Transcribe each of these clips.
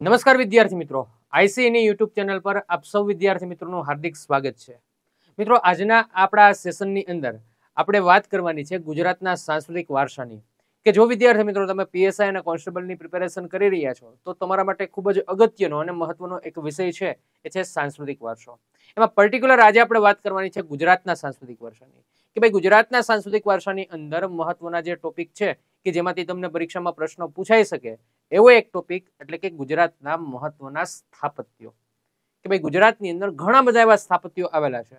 નમસ્કાર વિદ્યાર્થી મિત્રો આઈસીએની યુટ્યુબ ચેનલ પર આપ સૌ વિદ્યાર્થી મિત્રોનું હાર્દિક સ્વાગત છે મિત્રો આજના આપણા સેશનની અંદર આપણે વાત કરવાની છે ગુજરાતના સાંસ્કૃતિક વારસાની કે જો વિદ્યાર્થી મિત્રો તમે પીએસઆઈ અને કોન્સ્ટેબલની પ્રિપેરેશન કરી રહ્યા છો તો તમારા માટે ખૂબ જ અગત્યનો અને મહત્વનો એક વિષય છે એ છે સાંસ્કૃતિક વારસો એમાં પર્ટિક્યુલર આજે આપણે વાત કરવાની છે ગુજરાતના સાંસ્કૃતિક વારસાની કે ભાઈ ગુજરાતના સાંસ્કૃતિક વારસાની અંદર મહત્વના જે ટોપિક છે કે જેમાંથી તમને પરીક્ષામાં પ્રશ્નો પૂછાઈ શકે એવો એક ટોપિક એટલે કે ગુજરાતના મહત્વના સ્થાપત્યો કે ભાઈ ગુજરાતની અંદર ઘણા બધા એવા સ્થાપત્યો આવેલા છે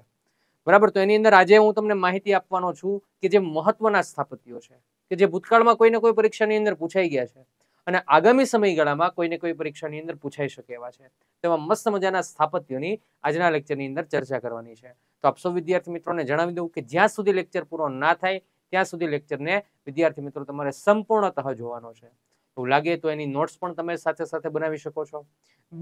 બરાબર તો એની અંદર આજે હું તમને માહિતી આપવાનો છું કે જે મહત્વના સ્થાપત્યો છે કે જે ભૂતકાળમાં કોઈને કોઈ પરીક્ષાની અંદર પૂછાઈ ગયા છે અને આગામી સમયગાળામાં કોઈને કોઈ પરીક્ષાની અંદર પૂછાઈ શકે એવા છે તેવા મસ્ત મજાના સ્થાપત્યોની આજના લેક્ચરની અંદર ચર્ચા કરવાની છે તો આપ વિદ્યાર્થી મિત્રોને જણાવી દઉં કે જ્યાં સુધી લેક્ચર પૂરો ના થાય ત્યાં સુધી લેક્ચરને વિદ્યાર્થી મિત્રો તમારે સંપૂર્ણતઃ જોવાનો છે એવું લાગે તો એની નોટ્સ પણ તમે સાથે સાથે બનાવી શકો છો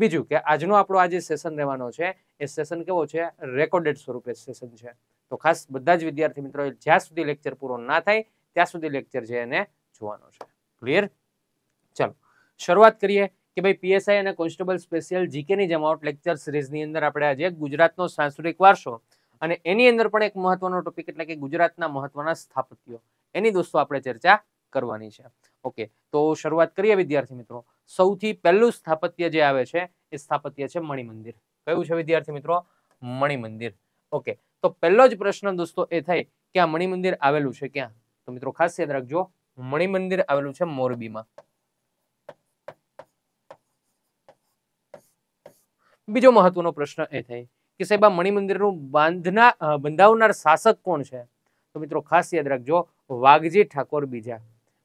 બીજું કે આજનો આપણો આજે સેશન રહેવાનો છે એ સેશન કેવો છે રેકોર્ડેડ સ્વરૂપે સેશન છે તો ખાસ બધા જ વિદ્યાર્થી મિત્રો જ્યાં સુધી લેક્ચર પૂરો ના થાય ત્યાં સુધી લેક્ચર છે એને જોવાનો છે ક્લિયર ચાલો શરૂઆત કરીએ કે ભાઈ પીએસઆઈ અને કોન્સ્ટેબલ સ્પેશિયલ જીકેની જમાવટ લેક્ચર સિરીઝની અંદર આપણે આજે ગુજરાતનો સાંસ્કૃતિક વારસો અને એની અંદર પણ એક મહત્વનો ટોપિક એટલે કે ગુજરાતના મહત્વના સ્થાપત્યો એની દોસ્તો આપણે ચર્ચા કરવાની છે ઓકે તો શરૂઆત કરીએ વિદ્યાર્થી મિત્રો સૌથી પહેલું સ્થાપત્ય જે આવે છે એ સ્થાપત્ય છે મણિમંદિર કયું છે વિદ્યાર્થી મિત્રો મણિમંદિર ઓકે તો પહેલો જ પ્રશ્ન દોસ્તો એ થાય કે આ મણિમંદિર આવેલું છે ક્યાં તો મિત્રો ખાસ યાદ રાખજો મણિમંદિર આવેલું છે મોરબીમાં બીજો મહત્વનો પ્રશ્ન એ થાય કે સાહેબ આ મણિમંદિરનું બાંધના બંધાવનાર શાસક કોણ છે તો મિત્રો ખાસ યાદ રાખજો વાઘજી ઠાકોર બીજા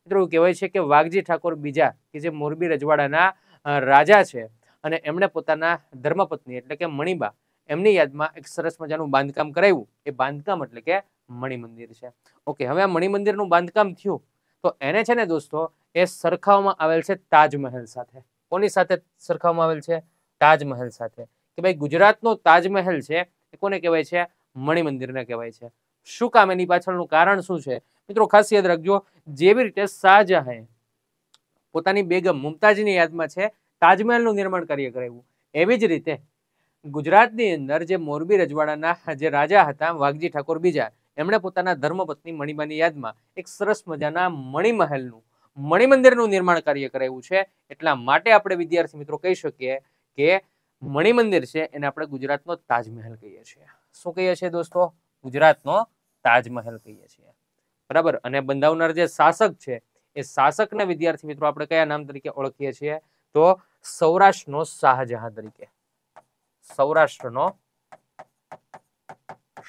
મિત્રો એવું કહેવાય છે કે વાઘજી ઠાકોર બીજા કે જે મોરબી રજવાડાના રાજા છે અને એમણે પોતાના ધર્મપત્ની એટલે કે મણિબા એમની યાદમાં એક સરસ મજાનું બાંધકામ કરાવ્યું એ બાંધકામ એટલે કે મણિમંદિર છે ઓકે હવે આ મણિમંદિરનું બાંધકામ થયું તો એને છે ને દોસ્તો એ સરખાવવામાં આવેલ છે તાજમહેલ સાથે કોની સાથે સરખાવવામાં આવેલ છે તાજમહેલ સાથે કે ભાઈ ગુજરાતનો તાજમહેલ છે એ કોને કહેવાય છે મણિમંદિરને કહેવાય છે શું કામ એની પાછળનું કારણ શું છે મિત્રો ખાસ યાદ રાખજો જેવી રીતે શાહજહાં પોતાની બેગમ મુમતાજની યાદમાં છે તાજમહેલનું નિર્માણ કાર્ય કરાવ્યું એવી જ રીતે ગુજરાતની અંદર જે મોરબી રજવાડાના જે રાજા હતા વાઘજી ઠાકોર બીજા એમણે પોતાના ધર્મપત્ની મણિબાની યાદમાં એક સરસ મજાના મણિમહેલનું મણિમંદિરનું નિર્માણ કાર્ય કરાવ્યું છે એટલા માટે આપણે વિદ્યાર્થી મિત્રો કહી શકીએ કે મણિમંદિર છે એને આપણે ગુજરાતનો તાજમહેલ કહીએ છીએ શું કહીએ છીએ દોસ્તો ગુજરાતનો તાજમહેલ કહીએ છીએ બરાબર અને બંધાવનાર જે શાસક છે એ શાસકને વિદ્યાર્થી મિત્રો આપણે કયા નામ તરીકે ઓળખીએ છીએ તો સૌરાષ્ટ્રનો શાહજહાં તરીકે સૌરાષ્ટ્રનો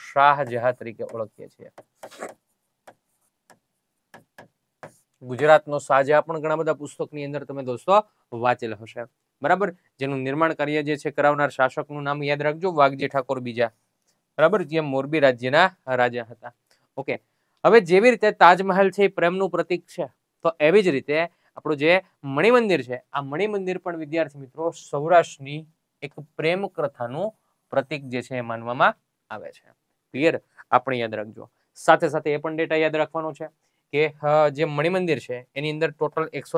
શાહજહાં તરીકે ઓળખીએ છીએ ગુજરાતનો શાહજહાં પણ ઘણા બધા પુસ્તકની અંદર તમે દોસ્તો વાંચેલ હશે બરાબર જેનું નિર્માણ કાર્ય જે છે કરાવનાર શાસકનું નામ યાદ રાખજો વાઘજી ઠાકોર બીજા બરાબર જે મોરબી રાજ્યના રાજા હતા ઓકે હવે જેવી રીતે તાજમહેલ છે એ પ્રેમનું પ્રતીક છે તો એવી જ રીતે આપણું જે મણિમંદિર છે આ મણિમંદિર પણ વિદ્યાર્થી મિત્રો સૌરાષ્ટ્રની એક પ્રેમ કથાનું પ્રતીક જે છે એ માનવામાં આવે છે ક્લિયર આપણે યાદ રાખજો સાથે સાથે એ પણ ડેટા યાદ રાખવાનો છે કે જે મણિમંદિર છે એની અંદર ટોટલ એકસો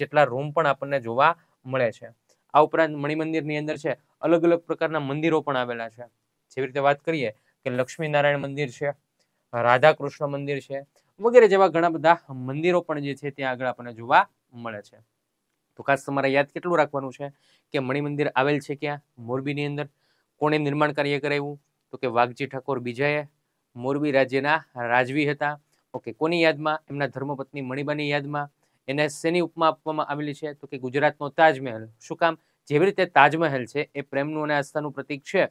જેટલા રૂમ પણ આપણને જોવા મળે છે આ ઉપરાંત મણિમંદિરની અંદર છે અલગ અલગ પ્રકારના મંદિરો પણ આવેલા છે જેવી રીતે વાત કરીએ કે લક્ષ્મીનારાયણ મંદિર છે રાધા કૃષ્ણ મંદિર છે વગેરે જેવા ઘણા બધા મંદિરો પણ જે છે ત્યાં આગળ આપણને જોવા મળે છે તો ખાસ તમારે યાદ કેટલું રાખવાનું છે કે મણિમંદિર આવેલ છે ક્યાં મોરબીની અંદર કોણે નિર્માણ કાર્ય કરાવ્યું તો કે વાઘજી ઠાકોર બીજાએ મોરબી રાજ્યના રાજવી હતા ઓકે કોની યાદમાં એમના ધર્મપત્ની મણિબાની યાદમાં એને શેની ઉપમા આપવામાં આવેલી છે તો કે ગુજરાતનો તાજમહેલ શું કામ જેવી રીતે તાજમહેલ છે એ પ્રેમનું અને આસ્થાનું પ્રતીક છે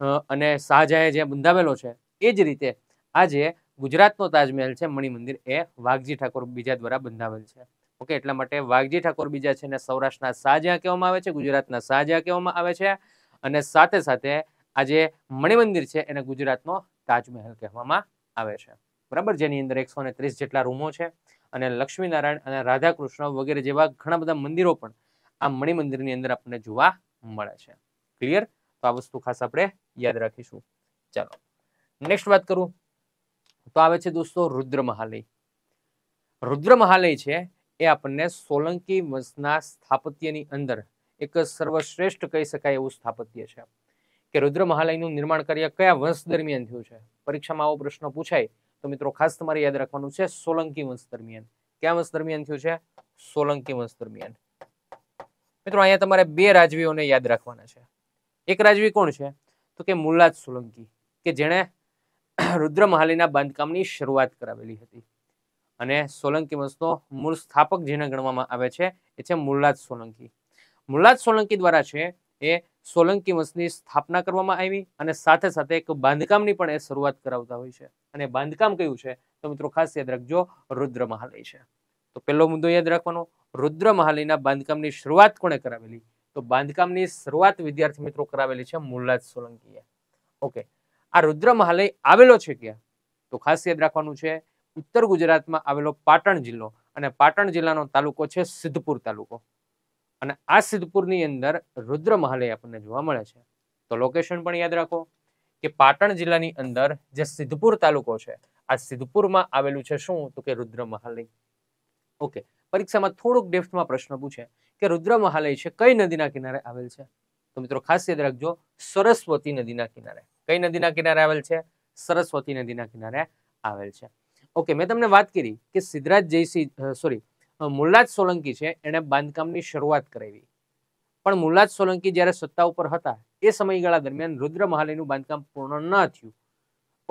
અને શાહજહાએ જે બંધાવેલો છે એ જ રીતે આજે ગુજરાતનો તાજમહેલ છે મણિમંદિર એ વાઘજી ઠાકોર બીજા દ્વારા બંધાવેલ છે ઓકે એટલા માટે વાઘજી ઠાકોર બીજા છે ને સૌરાષ્ટ્રના શાહજહાં કહેવામાં આવે છે ગુજરાતના શાહજહાં કહેવામાં આવે છે અને સાથે સાથે આજે મણિમંદિર છે એને ગુજરાતનો તાજમહેલ કહેવામાં આવે છે બરાબર જેની અંદર એકસો જેટલા રૂમો છે અને લક્ષ્મીનારાયણ અને રાધાકૃષ્ણ વગેરે જેવા ઘણા બધા મંદિરો પણ આ મણિમંદિરની અંદર આપણને જોવા મળે છે ક્લિયર તો આ વસ્તુ ખાસ આપણે યાદ રાખીશું ચાલો નેક્સ્ટ વાત કરું તો આવે છે દોસ્તો રુદ્ર મહાલય રુદ્ર મહાલય છે એ આપણને સોલંકી વંશના સ્થાપત્યની અંદર એક સર્વશ્રેષ્ઠ કહી શકાય એવું સ્થાપત્ય છે કે રુદ્ર મહાલયનું નિર્માણ કાર્ય કયા વંશ દરમિયાન થયું છે પરીક્ષામાં આવો પ્રશ્ન પૂછાય તો મિત્રો ખાસ તમારે યાદ રાખવાનું છે સોલંકી વંશ દરમિયાન કયા વંશ દરમિયાન થયું છે સોલંકી વંશ દરમિયાન મિત્રો અહીંયા તમારે બે રાજવીઓને યાદ રાખવાના છે એક રાજવી કોણ છે તો કે મુલ્લાદ સોલંકી કે જેણે રુદ્રમહાલીના બાંધકામની શરૂઆત કરાવેલી હતી અને સોલંકી વંશનો મૂળ સ્થાપક જેને ગણવામાં આવે છે એ છે મુલ્લાદ સોલંકી મુલ્લાદ સોલંકી દ્વારા છે એ સોલંકી વંશની સ્થાપના કરવામાં આવી અને સાથે સાથે એક બાંધકામની પણ એ શરૂઆત કરાવતા હોય છે અને બાંધકામ કયું છે તો મિત્રો ખાસ યાદ રાખજો રુદ્ર મહાલય છે તો પહેલો મુદ્દો યાદ રાખવાનો રુદ્ર બાંધકામની શરૂઆત કોણે કરાવેલી તો બાંધકામની શરૂઆત વિદ્યાર્થી મિત્રો કરાવેલી છે મુલ્લાજ સોલંકીએ ઓકે આ રુદ્ર મહાલય આવેલો છે ક્યાં તો ખાસ યાદ રાખવાનું છે ઉત્તર ગુજરાતમાં આવેલો પાટણ જિલ્લો અને પાટણ જિલ્લાનો તાલુકો છે સિદ્ધપુર તાલુકો અને આ સિદ્ધપુરની અંદર રુદ્ર મહાલય આપણને જોવા મળે છે તો લોકેશન પણ યાદ રાખો કે પાટણ જિલ્લાની અંદર જે સિદ્ધપુર તાલુકો છે આ સિદ્ધપુરમાં આવેલું છે શું તો કે રુદ્ર મહાલય ઓકે પરીક્ષામાં થોડુંક ડેફ્ટમાં પ્રશ્ન પૂછે કે રુદ્ર મહાલય છે કઈ નદીના કિનારે આવેલ છે તો મિત્રો ખાસ યાદ રાખજો સરસ્વતી નદીના કિનારે કઈ નદીના કિનારે આવેલ છે સરસ્વતી નદીના કિનારે આવેલ છે ઓકે મેં તમને વાત કરી કે સિદ્ધરાજ જયસિંહ સોરી મુલ્લાદ સોલંકી છે એણે બાંધકામની શરૂઆત કરાવી પણ મુલ્લાદ સોલંકી જ્યારે સત્તા ઉપર હતા એ સમયગાળા દરમિયાન રુદ્ર મહાલયનું બાંધકામ પૂર્ણ ન થયું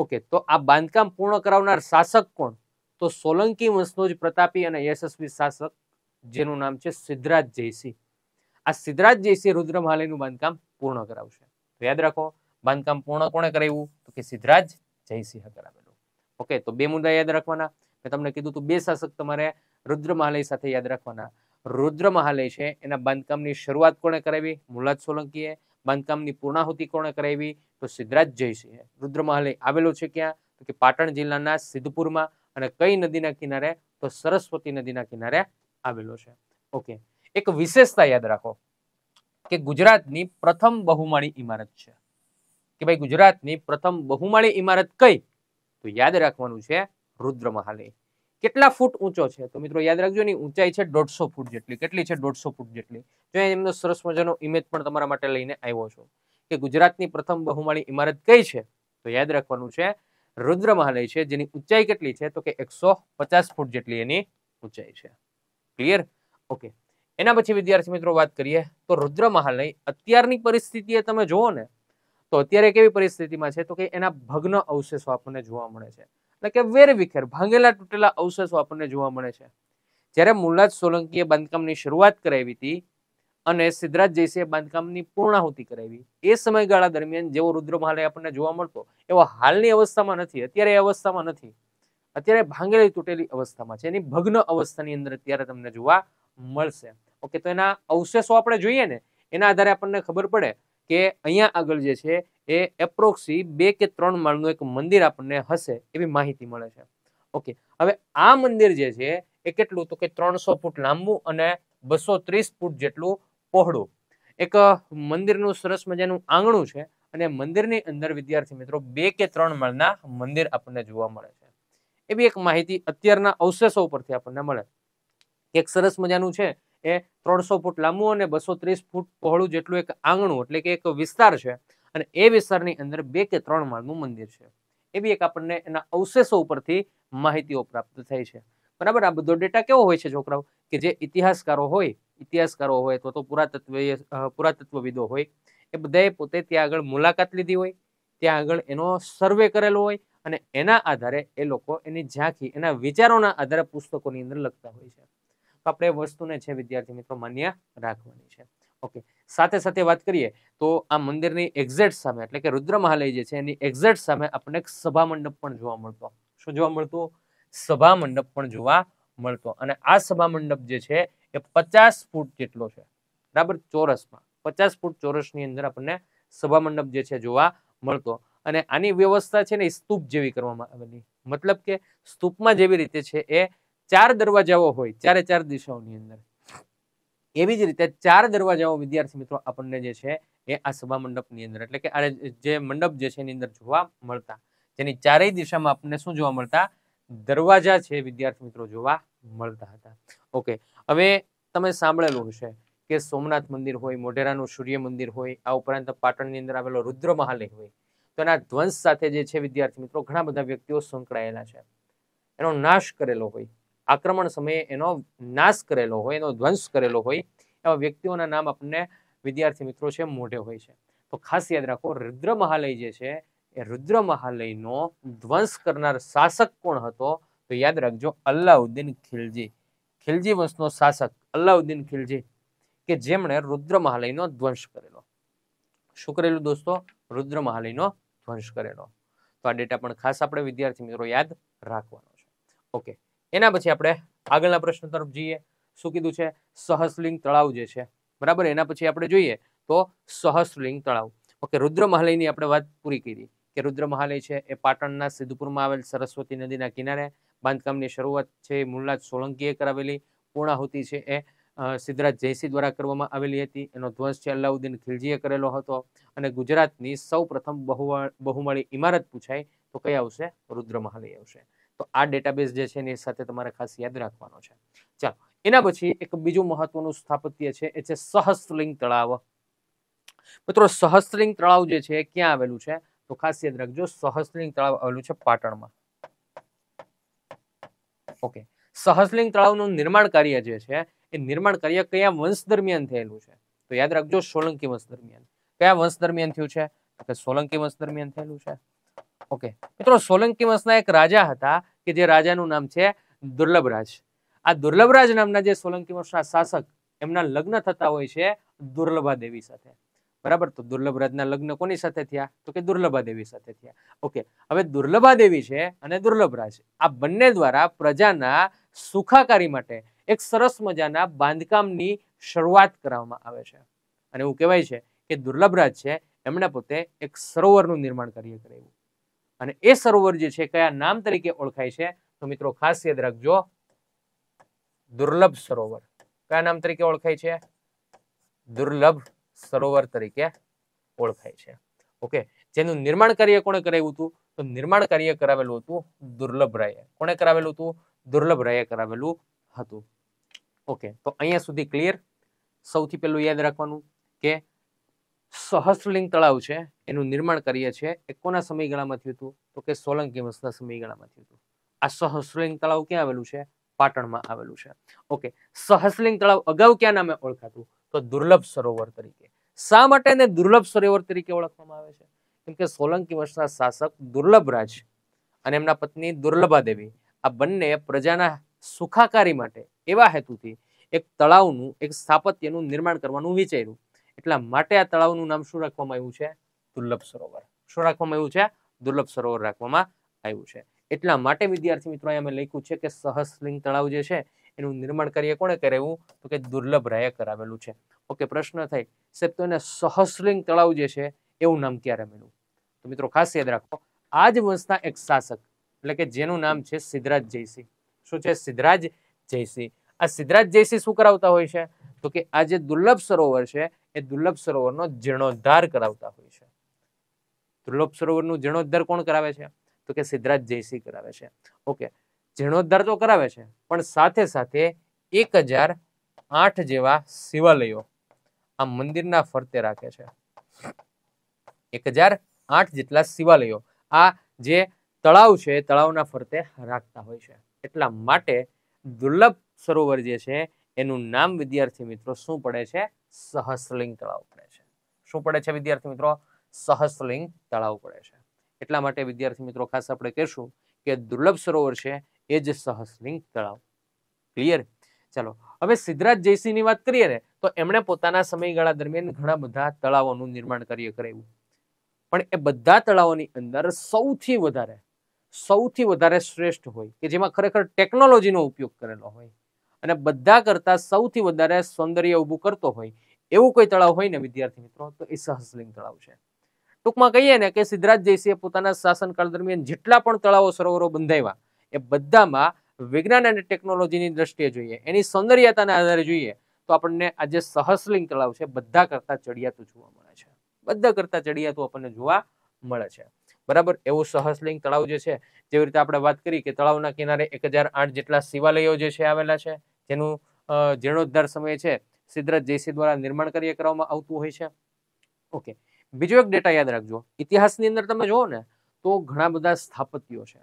ઓકે તો આ બાંધકામ પૂર્ણ કરાવનાર શાસક કોણ તો સોલંકી વંશનો જ પ્રતાપી અને યશસ્વી શાસક જેનું નામ છે સિદ્ધરાજ જયસિંહ આ સિદ્ધરાજ જયસિંહ રુદ્રમહાલયનું બાંધકામ પૂર્ણ કરાવશે તો યાદ રાખો બાંધકામ પૂર્ણ કોણે કરાવ્યું તો કે સિદ્ધરાજ જયસિંહ કરાવેલું ઓકે તો બે મુદ્દા યાદ રાખવાના મેં તમને કીધું તું બે શાસક તમારે રુદ્રમહાલય સાથે યાદ રાખવાના રુદ્રમહાલય છે એના બાંધકામની શરૂઆત કોણે કરાવી મુલાદ સોલંકીએ બાંધકામની પૂર્ણાહુતિ કોણે કરાવી તો સિદ્ધરાજ જયસિંહ રુદ્રમહાલય આવેલો છે ક્યાં તો કે પાટણ જિલ્લાના સિદ્ધપુરમાં અને કઈ નદીના કિનારે તો સરસ્વતી નદીના કિનારે આવેલો છે ઓકે એક વિશેષતા યાદ રાખો કે ગુજરાતની પ્રથમ બહુમાળી ઇમારત છે કે ભાઈ ગુજરાતની પ્રથમ બહુમાળી ઇમારત કઈ તો યાદ રાખવાનું છે રુદ્ર કેટલા ફૂટ ઊંચો છે તો મિત્રો યાદ રાખજો એની ઊંચાઈ છે દોઢસો ફૂટ જેટલી કેટલી છે દોઢસો ફૂટ જેટલી જો એમનો સરસ મજાનો ઇમેજ પણ તમારા માટે લઈને આવ્યો છું કે ગુજરાતની પ્રથમ બહુમાળી ઇમારત કઈ છે તો યાદ રાખવાનું છે રુદ્ર મહાલય છે જેની ઊંચાઈ કેટલી છે તો કે એકસો ફૂટ જેટલી એની ઊંચાઈ છે ક્લિયર ઓકે એના પછી વિદ્યાર્થી મિત્રો વાત કરીએ તો રુદ્ર મહાલય અત્યારની પરિસ્થિતિએ તમે જુઓ ને તો અત્યારે કેવી પરિસ્થિતિમાં છે તો કે એના ભગ્ન અવશેષો આપણને જોવા મળે છે એટલે કે વેર વિખેર ભાંગેલા તૂટેલા અવશેષો આપણને જોવા મળે છે જ્યારે મુલ્લાજ સોલંકીએ બાંધકામની શરૂઆત કરાવી હતી અને સિદ્ધરાજ જયસિંહે બાંધકામની પૂર્ણાહુતિ કરાવી એ સમયગાળા દરમિયાન જેવો રુદ્ર મહાલય આપણને જોવા મળતો એવો હાલની અવસ્થામાં નથી અત્યારે એ અવસ્થામાં નથી અત્યારે ભાંગેલી તૂટેલી અવસ્થામાં છે એની ભગ્ન અવસ્થાની અંદર અત્યારે તમને જોવા મળશે ઓકે તો એના અવશેષો આપણે જોઈએ ને એના આધારે આપણને ખબર પડે કે અહીંયા આગળ જે છે એ એપ્રોક્સી બે કે ત્રણ માળનું એક મંદિર આપણને હશે એવી માહિતી મળે છે ઓકે હવે આ મંદિર જે છે એ કેટલું તો કે ત્રણસો ફૂટ લાંબુ અને બસો ફૂટ જેટલું પહોળું એક મંદિરનું સરસ મજાનું આંગણું છે અને મંદિરની અંદર વિદ્યાર્થી મિત્રો બે કે ત્રણ માળના મંદિર આપણને જોવા મળે છે એવી એક માહિતી અત્યારના અવશેષો ઉપરથી આપણને મળે એક સરસ મજાનું છે એ ત્રણસો ફૂટ લાંબુ અને બસો ત્રીસ ફૂટ પહોળું જેટલું એક આંગણું એટલે કે એક વિસ્તાર છે અને એ વિસ્તારની અંદર બે કે ત્રણ માળનું મંદિર છે એવી એક આપણને એના અવશેષો ઉપરથી માહિતીઓ પ્રાપ્ત થઈ છે બરાબર આ બધો ડેટા કેવો હોય છે છોકરાઓ કે જે ઇતિહાસકારો હોય ઇતિહાસકારો હોય અથવા તો પુરાતત્વ પુરાતત્વવિદો હોય એ બધાએ પોતે ત્યાં આગળ મુલાકાત લીધી હોય ત્યાં આગળ એનો સર્વે કરેલો હોય અને એના આધારે એ લોકો એની ઝાંખી એના વિચારોના આધારે પુસ્તકોની અંદર લખતા હોય છે તો આપણે વસ્તુને છે વિદ્યાર્થી મિત્રો માન્ય રાખવાની છે ઓકે સાથે સાથે વાત કરીએ તો આ મંદિરની એક્ઝેક્ટ સામે એટલે કે રુદ્ર મહાલય જે છે એની એક્ઝેક્ટ સામે આપણને એક સભા મંડપ પણ જોવા મળતો શું જોવા મળતું સભા મંડપ પણ જોવા મળતો અને આ સભા મંડપ જે છે એ પચાસ ફૂટ જેટલો છે બરાબર ચોરસમાં પચાસ ફૂટ ચોરસની અંદર આપણને સભા મંડપ જે છે જોવા મળતો અને આની વ્યવસ્થા છે ને સ્તૂપ જેવી કરવામાં આવેલી મતલબ કે સ્તૂપમાં જેવી રીતે છે એ ચાર દરવાજાઓ હોય ચારે ચાર દિશાઓની અંદર એવી જ રીતે ચાર દરવાજાઓ વિદ્યાર્થી મિત્રો આપણને જે છે એ આ સભા મંડપની અંદર એટલે કે આ જે મંડપ જે છે એની અંદર જોવા મળતા જેની ચારેય દિશામાં આપણને શું જોવા મળતા દરવાજા છે વિદ્યાર્થી મિત્રો જોવા મળતા હતા ઓકે હવે તમે સાંભળેલું હશે કે સોમનાથ મંદિર હોય મોઢેરાનું સૂર્ય મંદિર હોય આ ઉપરાંત પાટણની અંદર આવેલો રુદ્ર મહાલય હોય તો એના ધ્વંસ સાથે જે છે વિદ્યાર્થી મિત્રો ઘણા બધા વ્યક્તિઓ સંકળાયેલા છે એનો નાશ કરેલો હોય આક્રમણ સમયે એનો નાશ કરેલો હોય એનો ધ્વંસ કરેલો હોય એવા વ્યક્તિઓના નામ આપણને વિદ્યાર્થી મિત્રો છે મોઢે હોય છે તો ખાસ યાદ રાખો રુદ્ર મહાલય જે છે એ રુદ્ર મહાલયનો ધ્વંસ કરનાર શાસક કોણ હતો તો યાદ રાખજો અલ્લાઉદ્દીન ખિલજી ખિલજી વંશનો શાસક અલ્લાઉદ્દીન ખિલજી કે જેમણે રુદ્ર મહાલયનો ધ્વંસ કરેલો શું કરેલું દોસ્તો રુદ્ર મહાલયનો ધ્વંસ કરેલો તો આ ડેટા પણ ખાસ આપણે વિદ્યાર્થી મિત્રો યાદ રાખવાનો છે ઓકે એના પછી આપણે આગળના પ્રશ્ન તરફ જઈએ શું કીધું છે સહસ્લિંગ તળાવ જે છે બરાબર એના પછી આપણે જોઈએ તો સહસ્લિંગ તળાવ ઓકે રુદ્રમહાલયની આપણે વાત પૂરી કરી કે રુદ્ર મહાલય છે એ પાટણના સિદ્ધપુરમાં આવેલ સરસ્વતી નદીના કિનારે બાંધકામની શરૂઆત છે મૂળનાથ સોલંકીએ કરાવેલી પૂર્ણાહુતિ છે એ સિદ્ધરાજ જયસિંહ દ્વારા કરવામાં આવેલી હતી એનો ધ્વંસ છે અલાઉદ્દીન ખિલજીએ કરેલો હતો અને ગુજરાતની સૌ પ્રથમ બહુમાળી ઇમારત પૂછાય તો કઈ આવશે રુદ્રમહાલય આવશે તો આ ડેટાબેઝ જે છે એની સાથે તમારે ખાસ યાદ રાખવાનો છે ચાલો એના પછી એક બીજું મહત્વનું સ્થાપત્ય છે એ છે સહસ્ત્રલિંગ તળાવ મિત્રો સહસ્ત્રલિંગ તળાવ જે છે ક્યાં આવેલું છે તો ખાસ યાદ રાખજો સહસ્ત્રલિંગ તળાવ આવેલું છે પાટણમાં ઓકે સહસ્લિંગ તળાવનું નિર્માણ કાર્ય જે છે એ નિર્માણ કાર્ય કયા વંશ દરમિયાન થયેલું છે તો યાદ રાખજો સોલંકી વંશ દરમિયાન કયા વંશ દરમિયાન થયું છે કે સોલંકી વંશ દરમિયાન થયેલું છે ઓકે મિત્રો સોલંકી વંશના એક રાજા હતા કે જે રાજાનું નામ છે દુર્લભરાજ આ દુર્લભરાજ નામના જે સોલંકી વંશના શાસક એમના લગ્ન થતા હોય છે દુર્લભા દેવી સાથે બરાબર તો દુર્લભરાજના લગ્ન કોની સાથે થયા તો કે દુર્લભા દેવી સાથે થયા ઓકે હવે દુર્લભા દેવી છે અને દુર્લભરાજ આ બંને દ્વારા પ્રજાના સુખાકારી માટે એક સરસ મજાના બાંધકામની શરૂઆત કરવામાં આવે છે અને એવું કહેવાય છે કે દુર્લભરાજ છે એમણે પોતે એક સરોવરનું નિર્માણ કાર્ય કરાવ્યું અને એ સરોવર જે છે કયા નામ તરીકે ઓળખાય છે તો મિત્રો ખાસ યાદ રાખજો દુર્લભ સરોવર કયા નામ તરીકે ઓળખાય છે દુર્લભ સરોવર તરીકે ઓળખાય છે ઓકે જેનું નિર્માણ કાર્ય કોને કરાવ્યું હતું તો નિર્માણ કાર્ય કરાવેલું હતું દુર્લભરાયે કોને કરાવેલું હતું દુર્લભરાયે કરાવેલું હતું ઓકે તો અહીંયા સુધી ક્લિયર સૌથી પહેલું યાદ રાખવાનું કે સહસ્રલિંગ તળાવ છે એનું નિર્માણ કરીએ છીએ એ કોના સમયગાળામાં થયું હતું તો કે સોલંકી વંશના સમયગાળામાં થયું હતું આ સહસ્રલિંગ તળાવ ક્યાં આવેલું છે પાટણમાં આવેલું છે ઓકે સહસ્રલિંગ તળાવ અગાઉ ક્યાં નામે ઓળખાતું તો દુર્લભ સરોવર તરીકે શા માટે એને દુર્લભ સરોવર તરીકે ઓળખવામાં આવે છે કેમકે સોલંકી વંશના શાસક દુર્લભ રાજ અને એમના પત્ની દુર્લભા દેવી આ બંને પ્રજાના સુખાકારી માટે એવા હેતુથી એક તળાવનું એક સ્થાપત્યનું નિર્માણ કરવાનું વિચાર્યું એટલા માટે આ તળાવનું નામ શું રાખવામાં આવ્યું છે દુર્લભ સરોવર શું રાખવામાં આવ્યું છે દુર્લભ સરોવર રાખવામાં આવ્યું છે એટલા માટે વિદ્યાર્થી મિત્રો અમે લખ્યું છે કે સહસ્લિંગ તળાવ જે છે એનું નિર્માણ કરીએ કોણે કરાવ્યું તો કે દુર્લભ રાય કરાવેલું છે ઓકે પ્રશ્ન થાય સાહેબ તો એને સહસલિંગ તળાવ જે છે એવું નામ ક્યારે મળ્યું તો મિત્રો ખાસ યાદ રાખો આજ વંશના એક શાસક એટલે કે જેનું નામ છે સિદ્ધરાજ જયસિંહ શું છે સિદ્ધરાજ જયસિંહ આ સિદ્ધરાજ જયસિંહ શું કરાવતા હોય છે તો કે આ જે દુર્લભ સરોવર છે એ દુર્લભ સરોવર નો જીર્ણોદ્ધાર કરાવતા હોય છે દુર્લભ સરોવર નું જીર્ણોદ્ધાર કોણ કરાવે છે તો કે સિદ્ધરાજ જયસિંહ કરાવે છે ઓકે જીર્ણોદ્ધાર તો કરાવે છે પણ સાથે સાથે એક હજાર આઠ જેવા શિવાલયો આ મંદિરના ફરતે રાખે છે એક હજાર આઠ જેટલા શિવાલયો આ જે તળાવ છે તળાવના ફરતે રાખતા હોય છે એટલા માટે દુર્લભ સરોવર જે છે એનું નામ વિદ્યાર્થી મિત્રો શું પડે છે સહસ્રલિંગ તળાવ પડે છે શું પડે છે વિદ્યાર્થી મિત્રો સહસ્રલિંગ તળાવ પડે છે એટલા માટે વિદ્યાર્થી મિત્રો ખાસ આપણે કહેશું કે દુર્લભ સરોવર છે એ જ સહસ્રલિંગ તળાવ ક્લિયર ચાલો હવે સિદ્ધરાજ જયસિંહની વાત કરીએ ને તો એમણે પોતાના સમયગાળા દરમિયાન ઘણા બધા તળાવોનું નિર્માણ કાર્ય કરાવ્યું પણ એ બધા તળાવોની અંદર સૌથી વધારે સૌથી વધારે શ્રેષ્ઠ હોય કે જેમાં ખરેખર ટેકનોલોજીનો ઉપયોગ કરેલો હોય અને બધા કરતાં સૌથી વધારે સૌંદર્ય ઊભું કરતો હોય એવું કોઈ તળાવ હોય ને વિદ્યાર્થી મિત્રો તો એ સહસલિંગ તળાવ છે ટૂંકમાં કહીએ ને કે સિદ્ધરાજ જયસિંહે પોતાના શાસનકાળ દરમિયાન જેટલા પણ તળાવો સરોવરો બંધાવ્યા એ બધામાં વિજ્ઞાન અને ટેકનોલોજીની દ્રષ્ટિએ જોઈએ એની સૌંદર્યતાના આધારે જોઈએ તો આપણને આ જે સહસલિંગ તળાવ છે બધા કરતાં ચડિયાતું જોવા મળે છે બધા કરતાં ચડિયાતું આપણને જોવા મળે છે બરાબર એવું સહસલિંગ તળાવ જે છે જેવી રીતે આપણે વાત કરી કે તળાવના કિનારે એક જેટલા શિવાલયો જે છે આવેલા છે જેનું જીર્ણોદ્ધાર સમય છે સિદ્ધરાજ જયસિંહ દ્વારા નિર્માણ કાર્ય કરવામાં આવતું હોય છે ઓકે બીજો એક ડેટા યાદ રાખજો ઇતિહાસની અંદર તમે જુઓ ને તો ઘણા બધા સ્થાપત્યો છે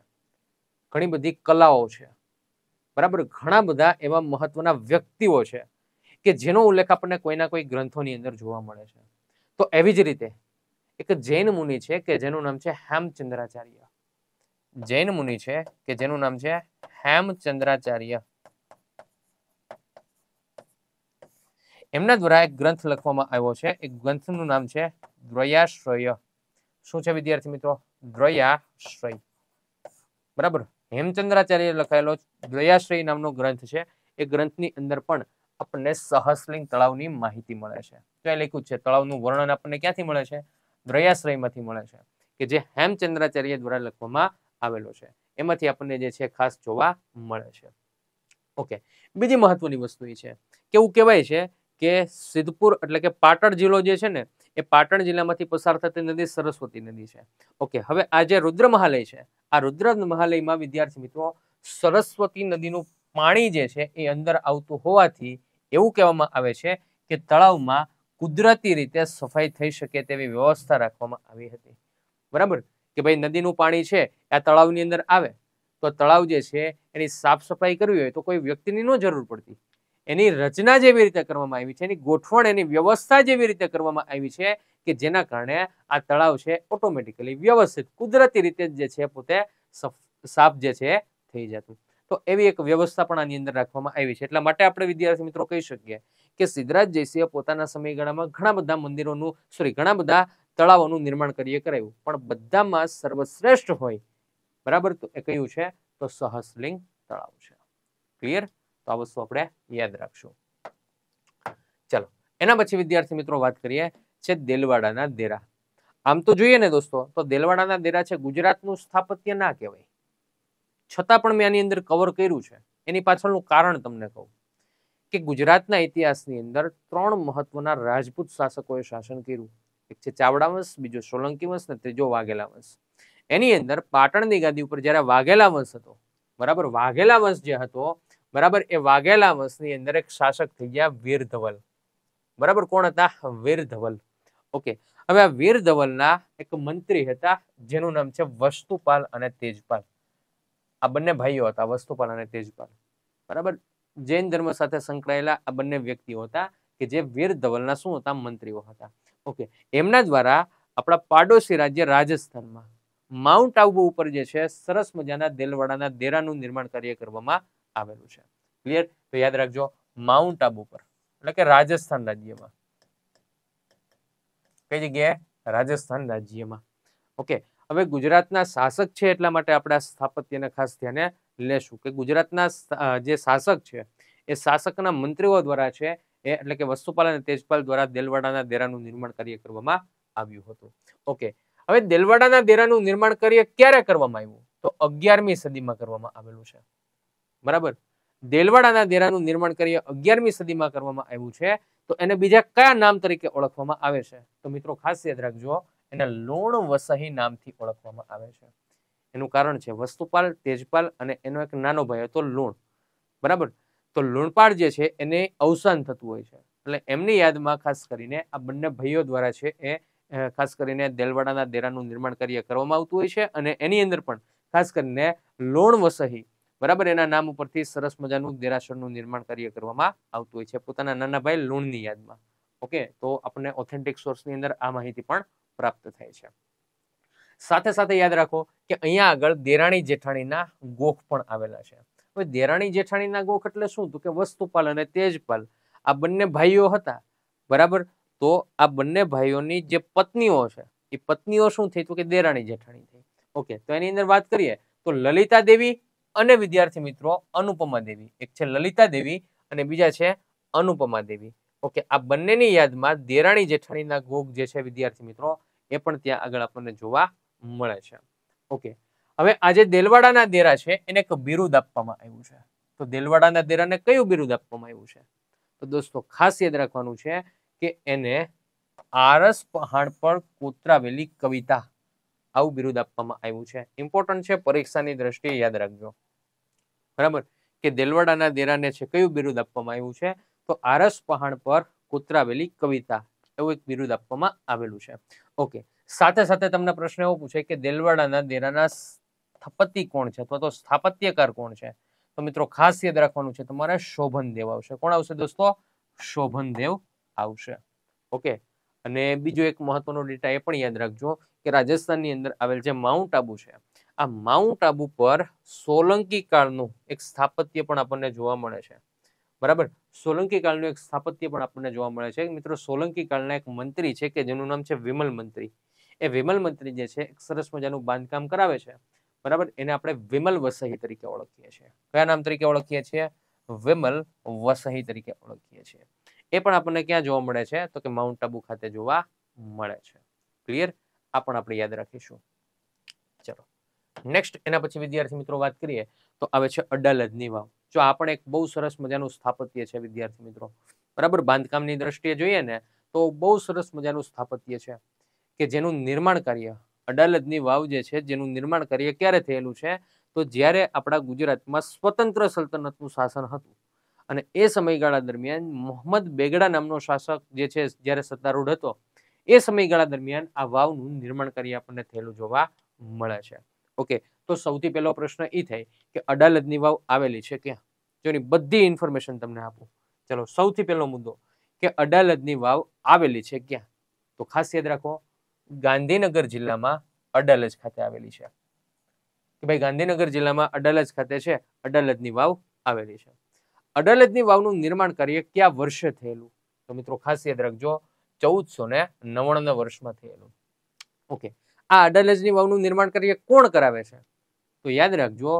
ઘણી બધી કલાઓ છે બરાબર ઘણા બધા એવા મહત્વના વ્યક્તિઓ છે કે જેનો ઉલ્લેખ આપણને કોઈના કોઈ ગ્રંથોની અંદર જોવા મળે છે તો એવી જ રીતે એક જૈન મુનિ છે કે જેનું નામ છે હેમચંદ્રાચાર્ય જૈન મુનિ છે કે જેનું નામ છે હેમચંદ્રાચાર્ય એમના દ્વારા એક ગ્રંથ લખવામાં આવ્યો છે એક ગ્રંથનું નામ છે દ્રયાશ્રય શું છે વિદ્યાર્થી મિત્રો દ્રયાશ્રય બરાબર હેમચંદ્રાચાર્ય લખાયેલો દ્રયાશ્રય નામનો ગ્રંથ છે એ ગ્રંથની અંદર પણ આપણને સહસલિંગ તળાવની માહિતી મળે છે ક્યાં લખ્યું છે તળાવનું વર્ણન આપણને ક્યાંથી મળે છે દ્રયાશ્રયમાંથી મળે છે કે જે હેમચંદ્રાચાર્ય દ્વારા લખવામાં આવેલો છે એમાંથી આપણને જે છે ખાસ જોવા મળે છે ઓકે બીજી મહત્વની વસ્તુ એ છે કે એવું કહેવાય છે કે સિદ્ધપુર એટલે કે પાટણ જિલ્લો જે છે ને એ પાટણ જિલ્લામાંથી પસાર થતી નદી સરસ્વતી નદી છે ઓકે હવે આ જે રુદ્ર મહાલય છે આ રુદ્ર મહાલયમાં વિદ્યાર્થી મિત્રો સરસ્વતી નદીનું પાણી જે છે એ અંદર આવતું હોવાથી એવું કહેવામાં આવે છે કે તળાવમાં કુદરતી રીતે સફાઈ થઈ શકે તેવી વ્યવસ્થા રાખવામાં આવી હતી બરાબર કે ભાઈ નદીનું પાણી છે આ તળાવની અંદર આવે તો તળાવ જે છે એની સાફ સફાઈ કરવી હોય તો કોઈ વ્યક્તિની ન જરૂર પડતી એની રચના જેવી રીતે કરવામાં આવી છે એની ગોઠવણ એની વ્યવસ્થા જેવી રીતે કરવામાં આવી છે કે જેના કારણે આ તળાવ છે ઓટોમેટિકલી વ્યવસ્થિત કુદરતી રીતે જે છે પોતે સાફ જે છે થઈ જતું તો એવી એક વ્યવસ્થા પણ આની અંદર રાખવામાં આવી છે એટલા માટે આપણે વિદ્યાર્થી મિત્રો કહી શકીએ કે સિદ્ધરાજ જયસિંહે પોતાના સમયગાળામાં ઘણા બધા મંદિરોનું સોરી ઘણા બધા તળાવોનું નિર્માણ કાર્ય કરાયું પણ બધામાં સર્વશ્રેષ્ઠ હોય બરાબર એ કયું છે તો સહસલિંગ તળાવ છે ક્લિયર તો આ વસ્તુ આપણે યાદ રાખશું ચલો એના પછી વિદ્યાર્થી મિત્રો વાત કરીએ છે દેલવાડાના દેરા આમ તો જોઈએ ને દોસ્તો તો દેલવાડાના દેરા છે ગુજરાતનું સ્થાપત્ય ના કહેવાય છતાં પણ મેં આની અંદર કવર કર્યું છે એની પાછળનું કારણ તમને કહું કે ગુજરાતના ઇતિહાસની અંદર ત્રણ મહત્વના રાજપૂત શાસકોએ શાસન કર્યું એક છે ચાવડા વંશ બીજો સોલંકી વંશ ને ત્રીજો વાઘેલા વંશ એની અંદર પાટણની ગાદી ઉપર જ્યારે વાઘેલા વંશ હતો બરાબર વાઘેલા વંશ જે હતો બરાબર એ વાઘેલા વંશની અંદર એક શાસક થઈ ગયા વીર ધવલ બરાબર કોણ હતા વીર ધવલ ઓકે હવે આ વીર ધવલના એક મંત્રી હતા જેનું નામ છે વસ્તુપાલ અને તેજપાલ આ બંને ભાઈઓ હતા વસ્તુપાલ અને તેજપાલ બરાબર જૈન ધર્મ સાથે સંકળાયેલા આ બંને વ્યક્તિઓ હતા કે જે વીર ધવલના શું હતા મંત્રીઓ હતા ઓકે એમના દ્વારા આપણા પાડોશી રાજ્ય રાજસ્થાનમાં માઉન્ટ આબુ ઉપર જે છે સરસ મજાના દેલવાડાના દેરાનું નિર્માણ કાર્ય કરવામાં આવેલું છે ક્લિયર તો યાદ રાખજો માઉન્ટ આબુ પર એટલે કે રાજસ્થાન રાજ્યમાં કઈ જગ્યાએ રાજસ્થાન રાજ્યમાં ઓકે હવે ગુજરાતના શાસક છે એટલા માટે આપણા સ્થાપત્યને ખાસ ધ્યાને લેશું કે ગુજરાતના જે શાસક છે એ શાસકના મંત્રીઓ દ્વારા છે એ એટલે કે વસ્તુપાલ અને તેજપાલ દ્વારા દેલવાડાના દેરાનું નિર્માણ કાર્ય કરવામાં આવ્યું હતું ઓકે હવે દેલવાડાના દેરાનું નિર્માણ કરીએ ક્યારે કરવામાં આવ્યું તો અગિયારમી સદીમાં કરવામાં આવેલું છે બરાબર દેલવાડાના દેરાનું નિર્માણ કરીએ અગિયારમી સદીમાં કરવામાં આવ્યું છે તો એને બીજા કયા નામ તરીકે ઓળખવામાં આવે છે તો મિત્રો ખાસ યાદ રાખજો એને લોણ વસહી નામથી ઓળખવામાં આવે છે એનું કારણ છે વસ્તુપાલ તેજપાલ અને એનો એક નાનો ભાઈ હતો લુણ બરાબર તો લુણપાળ જે છે એને અવસાન થતું હોય છે એટલે એમની યાદમાં ખાસ કરીને આ બંને ભાઈઓ દ્વારા છે એ ખાસ કરીને દેલવાડાના દેરાનું નિર્માણ કાર્ય કરવામાં આવતું હોય છે અને એની અંદર પણ ખાસ કરીને લોણ વસહી બરાબર એના નામ ઉપરથી સરસ મજાનું દેરાસરનું નિર્માણ કાર્ય કરવામાં આવતું હોય છે પોતાના નાના ભાઈ લુણની યાદમાં ઓકે તો આપણને ઓથેન્ટિક સોર્સની અંદર આ માહિતી પણ પ્રાપ્ત થાય છે સાથે સાથે યાદ રાખો કે અહીંયા આગળ દેરાણી જેઠાણીના ગોખ પણ આવેલા છે હવે દેરાણી જેઠાણીના ગોખ એટલે શું તો કે વસ્તુપાલ અને તેજપાલ આ બંને ભાઈઓ હતા બરાબર તો આ બંને ભાઈઓની જે પત્નીઓ છે એ પત્નીઓ શું થઈ તો કે દેરાણી જેઠાણી થઈ ઓકે તો એની અંદર વાત કરીએ તો લલિતા દેવી અને વિદ્યાર્થી મિત્રો અનુપમા દેવી એક છે લલિતા દેવી અને બીજા છે અનુપમા દેવી ઓકે આ બંનેની યાદમાં દેરાણી જેઠાણીના ગોખ જે છે વિદ્યાર્થી મિત્રો એ પણ ત્યાં આગળ આપણને જોવા મળે છે ઓકે હવે આજે દેલવાડાના દેરા છે એને એક બિરુદ આપવામાં આવ્યું છે તો દેલવાડાના દેરાને કયું બિરુદ આપવામાં આવ્યું છે તો દોસ્તો ખાસ યાદ રાખવાનું છે કે એને આરસ પહાડ પર કોતરાવેલી કવિતા આવું બિરુદ આપવામાં આવ્યું છે ઇમ્પોર્ટન્ટ છે પરીક્ષાની દ્રષ્ટિએ યાદ રાખજો બરાબર કે દેલવાડાના દેરાને છે કયું બિરુદ આપવામાં આવ્યું છે તો આરસ પહાડ પર કોતરાવેલી કવિતા એવું એક બિરુદ આપવામાં આવેલું છે ઓકે સાથે સાથે તમને પ્રશ્ન એવો પૂછે કે દેલવાડાના દેરાના સ્થપતિ કોણ છે અથવા તો સ્થાપત્યકાર કોણ છે તો મિત્રો ખાસ યાદ રાખવાનું છે તમારે શોભન દેવ આવશે કોણ આવશે દોસ્તો શોભન દેવ આવશે ઓકે અને બીજો એક મહત્વનો ડેટા એ પણ યાદ રાખજો કે રાજસ્થાનની અંદર આવેલ જે માઉન્ટ આબુ છે આ માઉન્ટ આબુ પર સોલંકી કાળનું એક સ્થાપત્ય પણ આપણને જોવા મળે છે બરાબર સોલંકી કાળનું એક સ્થાપત્ય પણ આપણને જોવા મળે છે મિત્રો સોલંકી કાળના એક મંત્રી છે કે જેનું નામ છે વિમલ મંત્રી એ વિમલ મંત્રી જે છે એક સરસ મજાનું બાંધકામ કરાવે છે બરાબર એને આપણે વિમલ વસહી તરીકે ઓળખીએ છીએ કયા નામ તરીકે ઓળખીએ છીએ વિમલ વસહી તરીકે ઓળખીએ છીએ એ પણ આપણને ક્યાં જોવા મળે છે તો કે માઉન્ટ આબુ ખાતે જોવા મળે છે ક્લિયર આ પણ આપણે યાદ રાખીશું નેક્સ્ટ એના પછી વિદ્યાર્થી મિત્રો વાત કરીએ તો આવે છે અડાલજની વાવ જો આ પણ એક બહુ સરસ મજાનું સ્થાપત્ય છે વિદ્યાર્થી મિત્રો બરાબર બાંધકામની દ્રષ્ટિએ જોઈએ ને તો બહુ સરસ મજાનું સ્થાપત્ય છે કે જેનું નિર્માણ કાર્ય અડાલજની વાવ જે છે જેનું નિર્માણ કાર્ય ક્યારે થયેલું છે તો જ્યારે આપણા ગુજરાતમાં સ્વતંત્ર સલ્તનતનું શાસન હતું અને એ સમયગાળા દરમિયાન મોહમ્મદ બેગડા નામનો શાસક જે છે જ્યારે સત્તારૂઢ હતો એ સમયગાળા દરમિયાન આ વાવનું નિર્માણ કાર્ય આપણને થયેલું જોવા મળે છે ઓકે તો સૌથી પહેલો પ્રશ્ન એ થાય કે અડાલજની વાવ આવેલી છે ક્યાં જોની બધી ઇન્ફોર્મેશન તમને આપું ચલો સૌથી પહેલો મુદ્દો કે અડાલજની વાવ આવેલી છે ક્યાં તો ખાસ યાદ રાખો ગાંધીનગર જિલ્લામાં અડાલજ ખાતે આવેલી છે કે ભાઈ ગાંધીનગર જિલ્લામાં અડાલજ ખાતે છે અડાલજની વાવ આવેલી છે અડાલજની વાવનું નિર્માણ કાર્ય ક્યાં વર્ષે થયેલું તો મિત્રો ખાસ યાદ રાખજો ચૌદસો ને નવ્વાણું વર્ષમાં થયેલું ઓકે આ અડાલજની વાવનું નિર્માણ કરીએ કોણ કરાવે છે તો યાદ રાખજો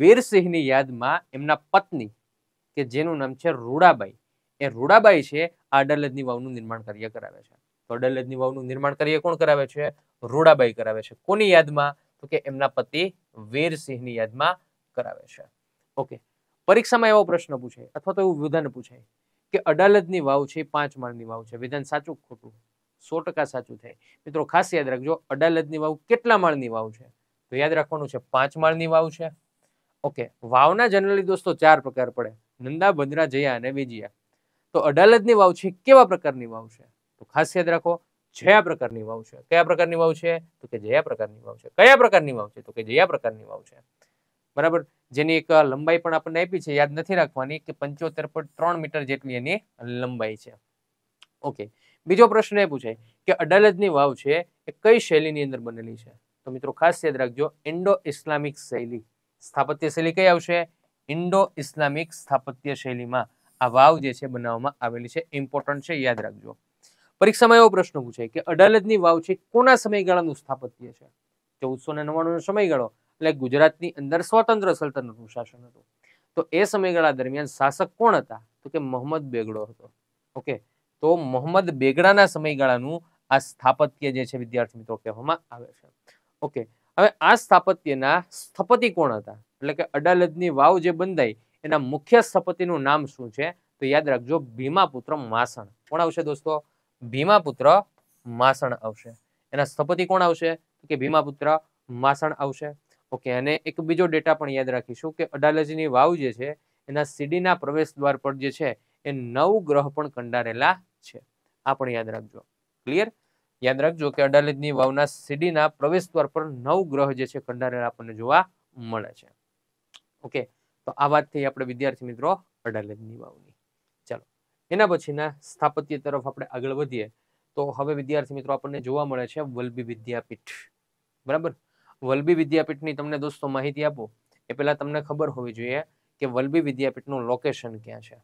વીરસિંહની યાદમાં એમના પત્ની કે જેનું નામ છે રૂડાબાઈ એ રૂડાબાઈ છે આ અડાલજની વાવનું નિર્માણ કરીએ કરાવે છે તો અડાલજની વાવનું નિર્માણ કરીએ કોણ કરાવે છે રૂડાબાઈ કરાવે છે કોની યાદમાં તો કે એમના પતિ વીરસિંહની યાદમાં કરાવે છે ઓકે પરીક્ષામાં એવો પ્રશ્ન પૂછે અથવા તો એવું વિધાન પૂછાય કે અડાલજની વાવ છે પાંચ માળની વાવ છે વિધાન સાચું ખોટું સો ટકા સાચું થાય મિત્રો ખાસ યાદ રાખજો અડાલજની વાવ કેટલા માળની વાવ છે તો યાદ રાખવાનું છે પાંચ માળની વાવ છે ઓકે વાવના જનરલી દોસ્તો ચાર પ્રકાર પડે નંદા બંદરા જયા અને વિજયા તો અડાલજની વાવ છે કેવા પ્રકારની વાવ છે તો ખાસ યાદ રાખો જયા પ્રકારની વાવ છે કયા પ્રકારની વાવ છે તો કે જયા પ્રકારની વાવ છે કયા પ્રકારની વાવ છે તો કે જયા પ્રકારની વાવ છે બરાબર જેની એક લંબાઈ પણ આપણને આપી છે યાદ નથી રાખવાની કે પંચોતેર પોઈન્ટ ત્રણ મીટર જેટલી એની લંબાઈ છે ઓકે બીજો પ્રશ્ન એ પૂછે કે અડાલજની વાવ છે એ કઈ શૈલીની અંદર બનેલી છે તો મિત્રો ખાસ યાદ રાખજો ઇન્ડો ઇસ્લામિક શૈલી સ્થાપત્ય શૈલી કઈ આવશે ઇન્ડો ઇસ્લામિક સ્થાપત્ય શૈલીમાં આ વાવ જે છે બનાવવામાં આવેલી છે ઇમ્પોર્ટન્ટ છે યાદ રાખજો પરીક્ષામાં એવો પ્રશ્ન પૂછે કે અડાલજની વાવ છે કોના સમયગાળાનું સ્થાપત્ય છે ચૌદસો ને નવ્વાણું સમયગાળો એટલે ગુજરાતની અંદર સ્વતંત્ર સલ્તનતનું શાસન હતું તો એ સમયગાળા દરમિયાન શાસક કોણ હતા તો કે મોહમ્મદ બેગડો હતો ઓકે તો મોહમ્મદ બેગડાના સમયગાળાનું આ સ્થાપત્ય જે છે વિદ્યાર્થી મિત્રો કહેવામાં આવે છે ઓકે હવે આ સ્થાપત્યના સ્થપતિ કોણ હતા એટલે કે અડાલજની વાવ જે બંધાઈ એના મુખ્ય સ્થપતિનું નામ શું છે તો યાદ રાખજો ભીમાપુત્ર માસણ કોણ આવશે દોસ્તો ભીમાપુત્ર માસણ આવશે એના સ્થપતિ કોણ આવશે કે ભીમાપુત્ર માસણ આવશે ઓકે અને એક બીજો ડેટા પણ યાદ રાખીશું કે અડાલજની વાવ જે છે એના સીડીના પ્રવેશ દ્વાર પર જે છે એ નવ ગ્રહ પણ કંડારેલા છે આ પણ યાદ રાખજો ક્લિયર યાદ રાખજો કે અડાલજની વાવના સીડીના પ્રવેશ દ્વાર પર નવ ગ્રહ જે છે કંડારેલા આપણને જોવા મળે છે ઓકે તો આ વાત થઈ આપણે વિદ્યાર્થી મિત્રો અડાલજની વાવની ચાલો એના પછીના સ્થાપત્ય તરફ આપણે આગળ વધીએ તો હવે વિદ્યાર્થી મિત્રો આપણને જોવા મળે છે વલભી વિદ્યાપીઠ બરાબર વલભી વિદ્યાપીઠની તમને દોસ્તો માહિતી આપો એ પહેલાં તમને ખબર હોવી જોઈએ કે વલભી વિદ્યાપીઠનું લોકેશન ક્યાં છે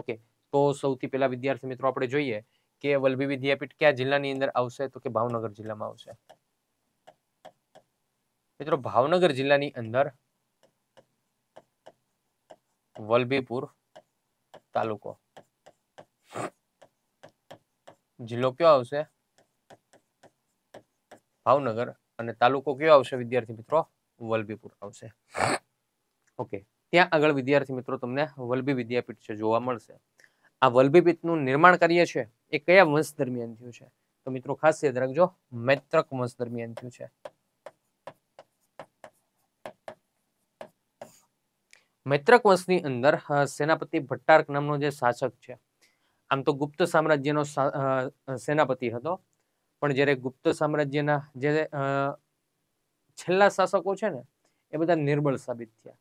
ઓકે તો સૌથી પહેલા વિદ્યાર્થી મિત્રો આપણે જોઈએ કે વલભી વિદ્યાપીઠ કયા જિલ્લાની અંદર આવશે તો કે ભાવનગર જિલ્લામાં આવશે મિત્રો ભાવનગર જિલ્લાની અંદર વલભીપુર તાલુકો જિલ્લો કયો આવશે ભાવનગર અને તાલુકો કયો આવશે વિદ્યાર્થી મિત્રો વલભીપુર આવશે ઓકે ત્યાં આગળ વિદ્યાર્થી મિત્રો તમને વલભી વિદ્યાપીઠ છે જોવા મળશે આ વલ્લભીપીતનું નિર્માણ કરીએ છીએ એ કયા વંશ દરમિયાન થયું છે તો મિત્રો ખાસ યાદ રાખજો મૈત્રક વંશ દરમિયાન થયું છે મૈત્રક વંશની અંદર સેનાપતિ ભટ્ટાર્ક નામનો જે શાસક છે આમ તો ગુપ્ત સામ્રાજ્યનો સેનાપતિ હતો પણ જ્યારે ગુપ્ત સામ્રાજ્યના જે છેલ્લા શાસકો છે ને એ બધા નિર્બળ સાબિત થયા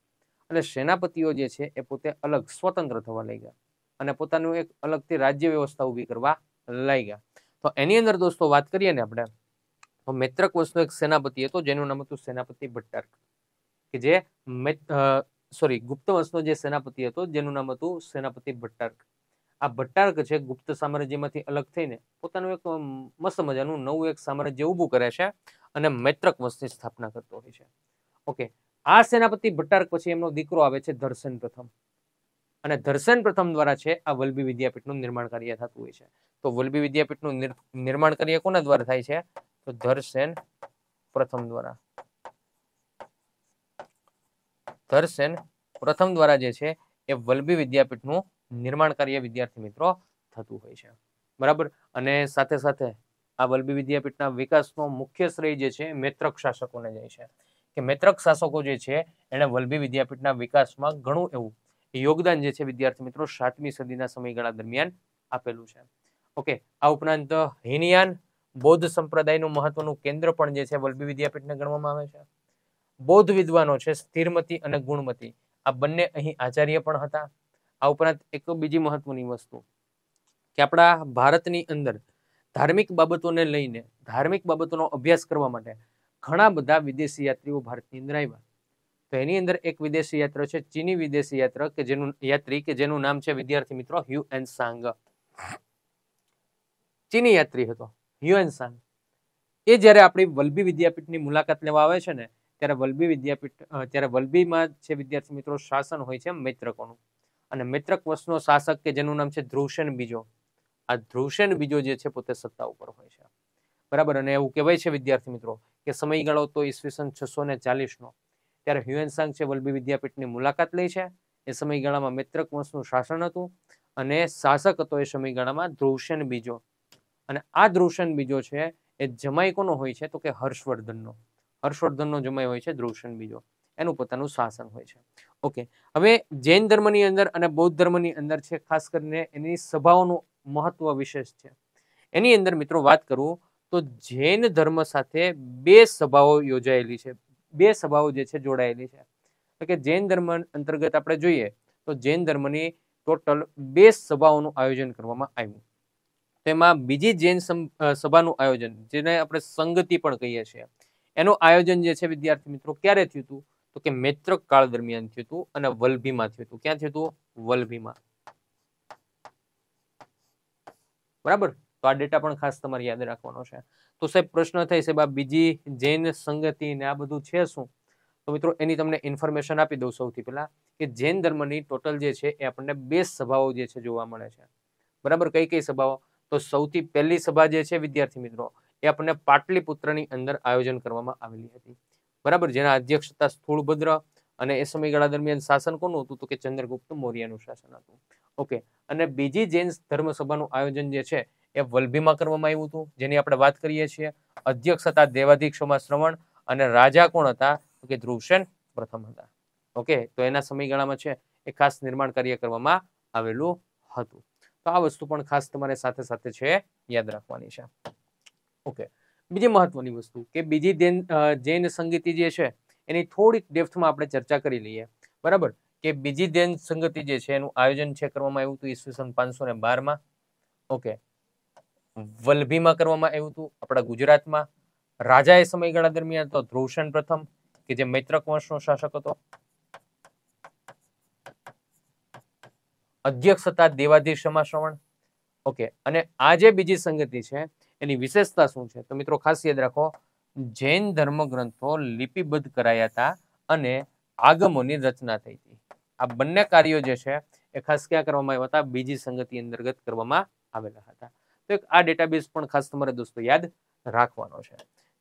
અને સેનાપતિઓ જે છે એ પોતે અલગ સ્વતંત્ર થવા લાગ્યા અને પોતાનું એક અલગથી રાજ્ય વ્યવસ્થા ઊભી કરવા લાગ્યા તો એની અંદર દોસ્તો વાત કરીએ ને આપણે તો મૈત્રક વંશનો એક સેનાપતિ હતો જેનું નામ હતું સેનાપતિ ભટ્ટર્ક કે જે સોરી ગુપ્ત વંશનો જે સેનાપતિ હતો જેનું નામ હતું સેનાપતિ ભટ્ટર્ક આ ભટ્ટાર્ક છે ગુપ્ત સામ્રાજ્યમાંથી અલગ થઈને પોતાનું એક મસ્ત મજાનું નવું એક સામ્રાજ્ય ઊભું કરે છે અને મૈત્રક વંશની સ્થાપના કરતો હોય છે ઓકે આ સેનાપતિ ભટ્ટાર્ક પછી એમનો દીકરો આવે છે દર્શન પ્રથમ અને ધર્ષણ પ્રથમ દ્વારા છે આ વલભી વિદ્યાપીઠનું નિર્માણ કાર્ય થતું હોય છે તો વલભી વિદ્યાપીઠનું નિર્માણ કાર્ય કોના દ્વારા થાય છે તો ધરસેન પ્રથમ દ્વારા ધરસેન પ્રથમ દ્વારા જે છે એ વલભી વિદ્યાપીઠનું નિર્માણ કાર્ય વિદ્યાર્થી મિત્રો થતું હોય છે બરાબર અને સાથે સાથે આ વલભી વિદ્યાપીઠના વિકાસનો મુખ્ય શ્રેય જે છે મેત્રક શાસકોને જાય છે કે મેત્રક શાસકો જે છે એણે વલભી વિદ્યાપીઠના વિકાસમાં ઘણું એવું યોગદાન જે છે વિદ્યાર્થી મિત્રો સાતમી સદીના સમયગાળા દરમિયાન આપેલું છે ઓકે આ ઉપરાંત હિનયાન બૌદ્ધ સંપ્રદાયનું મહત્વનું કેન્દ્ર પણ જે છે વલભી વિદ્યાપીઠને ગણવામાં આવે છે બૌદ્ધ વિદ્વાનો છે સ્થિરમતી અને ગુણમતી આ બંને અહીં આચાર્ય પણ હતા આ ઉપરાંત એક બીજી મહત્વની વસ્તુ કે આપણા ભારતની અંદર ધાર્મિક બાબતોને લઈને ધાર્મિક બાબતોનો અભ્યાસ કરવા માટે ઘણા બધા વિદેશી યાત્રીઓ ભારતની અંદર આવ્યા તો એની અંદર એક વિદેશી યાત્રા છે ચીની વિદેશી યાત્રા કે જેનું યાત્રી કે જેનું નામ છે વિદ્યાર્થી મિત્રો હ્યુ એન સાંગ ચીની યાત્રી હતો હ્યુ એન સાંગ એ જ્યારે આપણી વલભી વિદ્યાપીઠની મુલાકાત લેવા આવે છે ને ત્યારે વલભી વિદ્યાપીઠ ત્યારે વલભીમાં છે વિદ્યાર્થી મિત્રો શાસન હોય છે મૈત્રકોનું અને મૈત્રક વંશનો શાસક કે જેનું નામ છે ધ્રુવસેન બીજો આ ધ્રુવસેન બીજો જે છે પોતે સત્તા ઉપર હોય છે બરાબર અને એવું કહેવાય છે વિદ્યાર્થી મિત્રો કે સમયગાળો તો ઈસવીસન છસો ને ચાલીસ નો ત્યારે હ્યુએન સાંગ છે વલભી વિદ્યાપીઠની મુલાકાત લે છે એ સમયગાળામાં મિત્રક વંશનું શાસન હતું અને શાસક હતો એ સમયગાળામાં ધ્રુવસેન બીજો અને આ ધ્રુવસેન બીજો છે એ જમાઈકોનો હોય છે તો કે હર્ષવર્ધનનો હર્ષવર્ધનનો જમાઈ હોય છે ધ્રુવસેન બીજો એનું પોતાનું શાસન હોય છે ઓકે હવે જૈન ધર્મની અંદર અને બૌદ્ધ ધર્મની અંદર છે ખાસ કરીને એની સભાઓનું મહત્વ વિશેષ છે એની અંદર મિત્રો વાત કરું તો જૈન ધર્મ સાથે બે સભાઓ યોજાયેલી છે બે સભાઓ જે છે જોડાયેલી છે એટલે કે જૈન ધર્મ અંતર્ગત આપણે જોઈએ તો જૈન ધર્મની ટોટલ બે સભાઓનું આયોજન કરવામાં આવ્યું તેમાં બીજી જૈન સભાનું આયોજન જેને આપણે સંગતિ પણ કહીએ છીએ એનું આયોજન જે છે વિદ્યાર્થી મિત્રો ક્યારે થયું હતું તો કે મૈત્રક કાળ દરમિયાન થયું હતું અને વલભીમાં થયું હતું ક્યાં થયું હતું વલભીમાં બરાબર તો આ ડેટા પણ ખાસ તમારે યાદ રાખવાનો છે તો સાહેબ પ્રશ્ન થઈ સાહેબ બીજી જૈન સંગતિ ને આ બધું છે શું તો મિત્રો એની તમને ઇન્ફોર્મેશન આપી દઉં સૌથી પહેલાં કે જૈન ધર્મની ટોટલ જે છે એ આપણને બે સભાઓ જે છે જોવા મળે છે બરાબર કઈ કઈ સભાઓ તો સૌથી પહેલી સભા જે છે વિદ્યાર્થી મિત્રો એ આપણને પાટલીપુત્રની અંદર આયોજન કરવામાં આવેલી હતી બરાબર જેના અધ્યક્ષતા હતા સ્થૂળભદ્ર અને એ સમયગાળા દરમિયાન શાસન કોનું હતું તો કે ચંદ્રગુપ્ત મૌર્યનું શાસન હતું ઓકે અને બીજી જૈન ધર્મસભાનું આયોજન જે છે એ વલભીમાં કરવામાં આવ્યું હતું જેની આપણે વાત કરીએ છીએ અધ્યક્ષ હતા દેવાધીક્ષોમાં શ્રવણ અને રાજા કોણ હતા કે ધ્રુવસેન પ્રથમ હતા ઓકે તો એના સમયગાળામાં છે એ ખાસ નિર્માણ કાર્ય કરવામાં આવેલું હતું તો આ વસ્તુ પણ ખાસ તમારે સાથે સાથે છે યાદ રાખવાની છે ઓકે બીજી મહત્વની વસ્તુ કે બીજી જૈન સંગીતિ જે છે એની થોડીક ડેફ્થમાં આપણે ચર્ચા કરી લઈએ બરાબર કે બીજી જૈન સંગતિ જે છે એનું આયોજન છે કરવામાં આવ્યું હતું ઈસવીસન પાંચસો ને બારમાં ઓકે વલભીમાં કરવામાં આવ્યું હતું આપણા ગુજરાતમાં રાજા એ સમયગાળા દરમિયાન તો ધ્રુવસેન પ્રથમ કે જે મૈત્રક વંશનો શાસક હતો અધ્યક્ષ હતા દેવાધીશ સમાશ્રવણ ઓકે અને આ બીજી સંગતિ છે એની વિશેષતા શું છે તો મિત્રો ખાસ યાદ રાખો જૈન ધર્મ ગ્રંથો લિપિબદ્ધ કરાયા હતા અને આગમોની રચના થઈ હતી આ બંને કાર્યો જે છે એ ખાસ ક્યાં કરવામાં આવ્યા હતા બીજી સંગતિ અંતર્ગત કરવામાં આવેલા હતા તો એક આ ડેટાબેઝ પણ ખાસ તમારે દોસ્તો યાદ રાખવાનો છે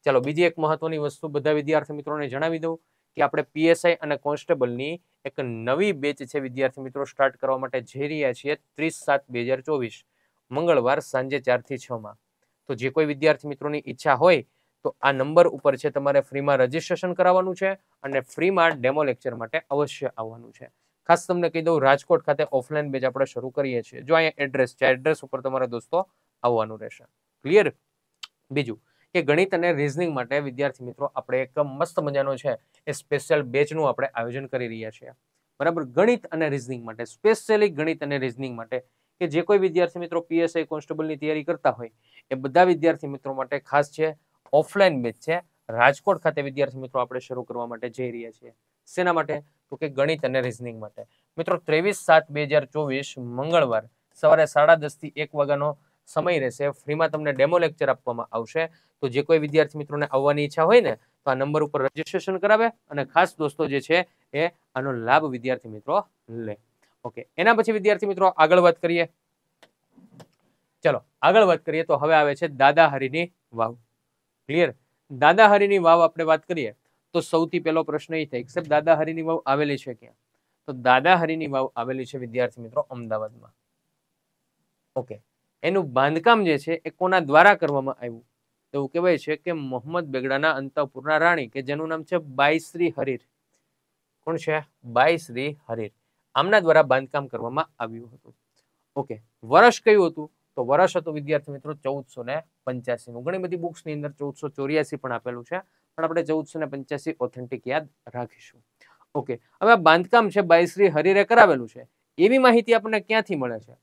ચાલો બીજી એક મહત્વની વસ્તુ બધા વિદ્યાર્થી મિત્રોને જણાવી દઉં કે આપણે પીએસઆઈ અને કોન્સ્ટેબલની એક નવી બેચ છે વિદ્યાર્થી મિત્રો સ્ટાર્ટ કરવા માટે જઈ રહ્યા છીએ ત્રીસ સાત બે હજાર ચોવીસ મંગળવાર સાંજે ચારથી છમાં તો જે કોઈ વિદ્યાર્થી મિત્રોની ઈચ્છા હોય તો આ નંબર ઉપર છે તમારે ફ્રીમાં રજીસ્ટ્રેશન કરાવવાનું છે અને ફ્રીમાં ડેમો લેક્ચર માટે અવશ્ય આવવાનું છે ખાસ તમને કહી દઉં રાજકોટ ખાતે ઓફલાઈન બેચ આપણે શરૂ કરીએ છીએ જો અહીંયા એડ્રેસ છે એડ્રેસ ઉપર તમારે દોસ્તો આવવાનું રહેશે ક્લિયર બીજું કે ગણિત અને રિઝનિંગ માટે વિદ્યાર્થી મિત્રો આપણે એક મસ્ત મજાનો છે એ સ્પેશિયલ બેચનું આપણે આયોજન કરી રહ્યા છીએ બરાબર ગણિત અને રિઝનિંગ માટે સ્પેશિયલી ગણિત અને રિઝનિંગ માટે કે જે કોઈ વિદ્યાર્થી મિત્રો પીએસઆઈ કોન્સ્ટેબલની તૈયારી કરતા હોય એ બધા વિદ્યાર્થી મિત્રો માટે ખાસ છે ઓફલાઈન બેચ છે રાજકોટ ખાતે વિદ્યાર્થી મિત્રો આપણે શરૂ કરવા માટે જઈ રહ્યા છીએ શેના માટે તો કે ગણિત અને રિઝનિંગ માટે મિત્રો ત્રેવીસ સાત બે મંગળવાર સવારે સાડા દસથી એક વાગ્યાનો સમય રહેશે ફ્રીમાં તમને ડેમો લેક્ચર આપવામાં આવશે તો જે કોઈ વિદ્યાર્થી મિત્રોને આવવાની ઈચ્છા હોય ને તો આ નંબર ઉપર રજીસ્ટ્રેશન કરાવે અને ખાસ દોસ્તો જે છે એ આનો લાભ વિદ્યાર્થી મિત્રો લે ઓકે એના પછી વિદ્યાર્થી મિત્રો આગળ વાત કરીએ ચલો આગળ વાત કરીએ તો હવે આવે છે દાદા હરિની વાવ ક્લિયર દાદા હરિની વાવ આપણે વાત કરીએ તો સૌથી પહેલો પ્રશ્ન એ થાય સાહેબ દાદા હરિની વાવ આવેલી છે ક્યાં તો દાદા હરિની વાવ આવેલી છે વિદ્યાર્થી મિત્રો અમદાવાદમાં ઓકે એનું બાંધકામ જે છે એ કોના દ્વારા કરવામાં આવ્યું તો એવું કહેવાય છે કે મોહમ્મદ બેગડાના અંતપુરના રાણી કે જેનું નામ છે બાઈશ્રી હરીર કોણ છે બાઈશ્રી હરીર આમના દ્વારા બાંધકામ કરવામાં આવ્યું હતું ઓકે વર્ષ કયું હતું તો વર્ષ હતું વિદ્યાર્થી મિત્રો ચૌદસો ને પંચ્યાસીનું ઘણી બધી બુક્સની અંદર ચૌદસો ચોર્યાસી પણ આપેલું છે પણ આપણે ચૌદસો ને પંચ્યાસી ઓથેન્ટિક યાદ રાખીશું ઓકે હવે આ બાંધકામ છે બાઈશ્રી હરીરે કરાવેલું છે એવી માહિતી આપણને ક્યાંથી મળે છે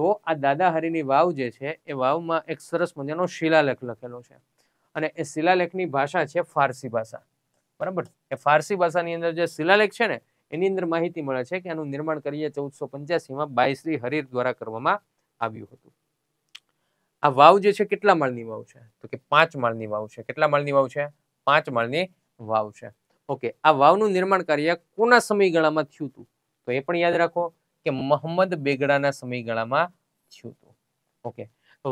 તો આ દાદા હરિની વાવ જે છે એ વાવમાં એક સરસ મજાનો શિલાલેખ લખેલો છે અને એ શિલાલેખની ભાષા છે ફારસી ભાષા બરાબર એ ફારસી ભાષાની અંદર જે શિલાલેખ છે ને એની અંદર માહિતી મળે છે કે આનું નિર્માણ કરીએ ચૌદસો પંચ્યાસીમાં બાયશ્રી હરીર દ્વારા કરવામાં આવ્યું હતું આ વાવ જે છે કેટલા માળની વાવ છે તો કે પાંચ માળની વાવ છે કેટલા માળની વાવ છે પાંચ માળની વાવ છે ઓકે આ વાવનું નિર્માણ કાર્ય કોના સમયગાળામાં થયું હતું તો એ પણ યાદ રાખો કે મોહમ્મદ બેગડાના સમયગાળામાં થયું હતું ઓકે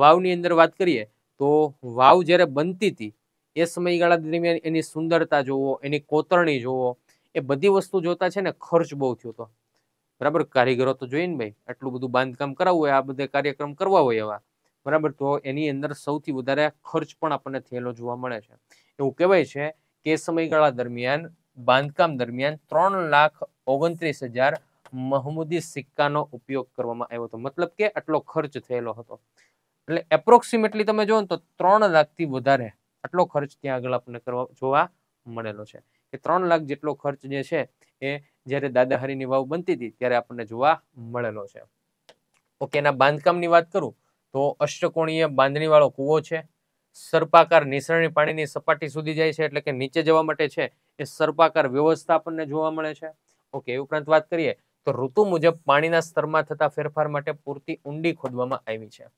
વાવની અંદર વાત કરીએ તો વાવ જ્યારે બનતી હતી એ સમયગાળા દરમિયાન એની સુંદરતા જોવો એની કોતરણી જોવો એ બધી વસ્તુ જોતા છે ને ખર્ચ બહુ થયો હતો બરાબર કારીગરો તો જોઈએ ને ભાઈ આટલું બધું બાંધકામ કરાવવું હોય આ બધા કાર્યક્રમ કરવા હોય એવા બરાબર તો એની અંદર સૌથી વધારે ખર્ચ પણ આપણને થયેલો જોવા મળે છે એવું કહેવાય છે કે સમયગાળા દરમિયાન બાંધકામ દરમિયાન ત્રણ લાખ ઓગણત્રીસ હજાર મહમૂદી સિક્કાનો ઉપયોગ કરવામાં આવ્યો હતો મતલબ કે આટલો ખર્ચ થયેલો હતો એટલે એપ્રોક્સિમેટલી તમે જો તો ત્રણ લાખથી વધારે આટલો ખર્ચ ત્યાં આગળ આપણને કરવા જોવા મળેલો છે કે ત્રણ લાખ જેટલો ખર્ચ જે છે એ જ્યારે દાદાહરીની વાવ બનતી હતી ત્યારે આપણને જોવા મળેલો છે ઓકે એના બાંધકામની વાત કરું તો અષ્ટકોણીય બાંધણીવાળો કૂવો છે સર્પાકાર નિસરણી પાણીની સપાટી સુધી જાય છે એટલે કે નીચે જવા માટે છે એ સર્પાકાર વ્યવસ્થા આપણને જોવા મળે છે ઓકે એ ઉપરાંત વાત કરીએ તો ઋતુ મુજબ પાણીના સ્તરમાં થતા ફેરફાર માટે પૂરતી ઊંડી ખોદવામાં આવી છે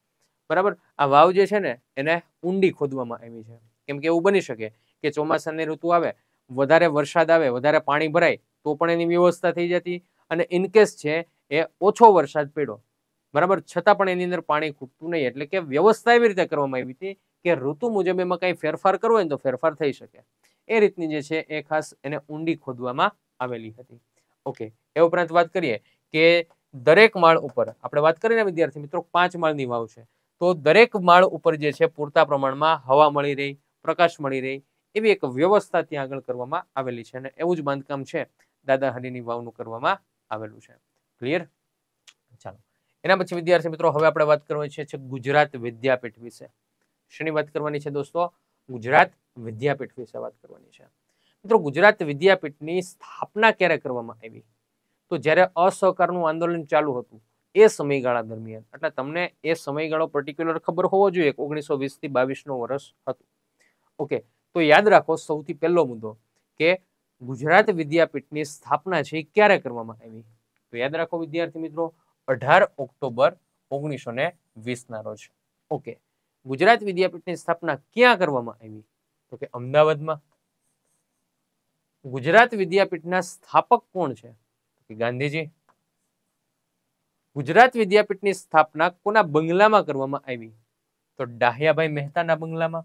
બરાબર આ વાવ જે છે ને એને ઊંડી ખોદવામાં આવી છે કેમ કે એવું બની શકે કે ચોમાસાની ઋતુ આવે વધારે વરસાદ આવે વધારે પાણી ભરાય તો પણ એની વ્યવસ્થા થઈ જતી અને ઇનકેસ છે એ ઓછો વરસાદ પડ્યો બરાબર છતાં પણ એની અંદર પાણી ખૂટતું નહીં એટલે કે વ્યવસ્થા એવી રીતે કરવામાં આવી હતી કે ઋતુ મુજબ એમાં કંઈ ફેરફાર કરવો હોય તો ફેરફાર થઈ શકે એ રીતની જે છે એ ખાસ એને ઊંડી ખોદવામાં આવેલી હતી ઓકે એ ઉપરાંત વાત કરીએ કે દરેક માળ ઉપર આપણે વાત કરીએ ને વિદ્યાર્થી મિત્રો પાંચ માળની વાવ છે તો દરેક માળ ઉપર જે છે પૂરતા પ્રમાણમાં હવા મળી રહી પ્રકાશ મળી રહી એવી એક વ્યવસ્થા ત્યાં આગળ કરવામાં આવેલી છે અને એવું જ બાંધકામ છે દાદા હરીની વાવનું કરવામાં આવેલું છે ક્લિયર ચાલો એના પછી વિદ્યાર્થી મિત્રો હવે આપણે વાત કરવાની છે ગુજરાત વિદ્યાપીઠ વિશે શેની વાત કરવાની છે દોસ્તો ગુજરાત વિદ્યાપીઠ વિશે વાત કરવાની છે મિત્રો ગુજરાત વિદ્યાપીઠની સ્થાપના ક્યારે કરવામાં આવી તો જ્યારે અસહકારનું આંદોલન ચાલુ હતું એ સમયગાળા દરમિયાન એટલે તમને એ સમયગાળો પર્ટિક્યુલર ખબર હોવો જોઈએ ઓગણીસો વીસથી બાવીસનો વર્ષ હતું ઓકે તો યાદ રાખો સૌથી પહેલો મુદ્દો કે ગુજરાત વિદ્યાપીઠની સ્થાપના છે ક્યારે કરવામાં આવી તો યાદ રાખો વિદ્યાર્થી મિત્રો અઢાર ઓક્ટોબર ઓગણીસો ને વીસના રોજ ઓકે ગુજરાત વિદ્યાપીઠની સ્થાપના ક્યાં કરવામાં આવી તો કે અમદાવાદમાં ગુજરાત વિદ્યાપીઠના સ્થાપક કોણ છે ગાંધીજી ગુજરાત વિદ્યાપીઠની સ્થાપના કોના બંગલામાં કરવામાં આવી તો ડાહ્યાભાઈ મહેતાના બંગલામાં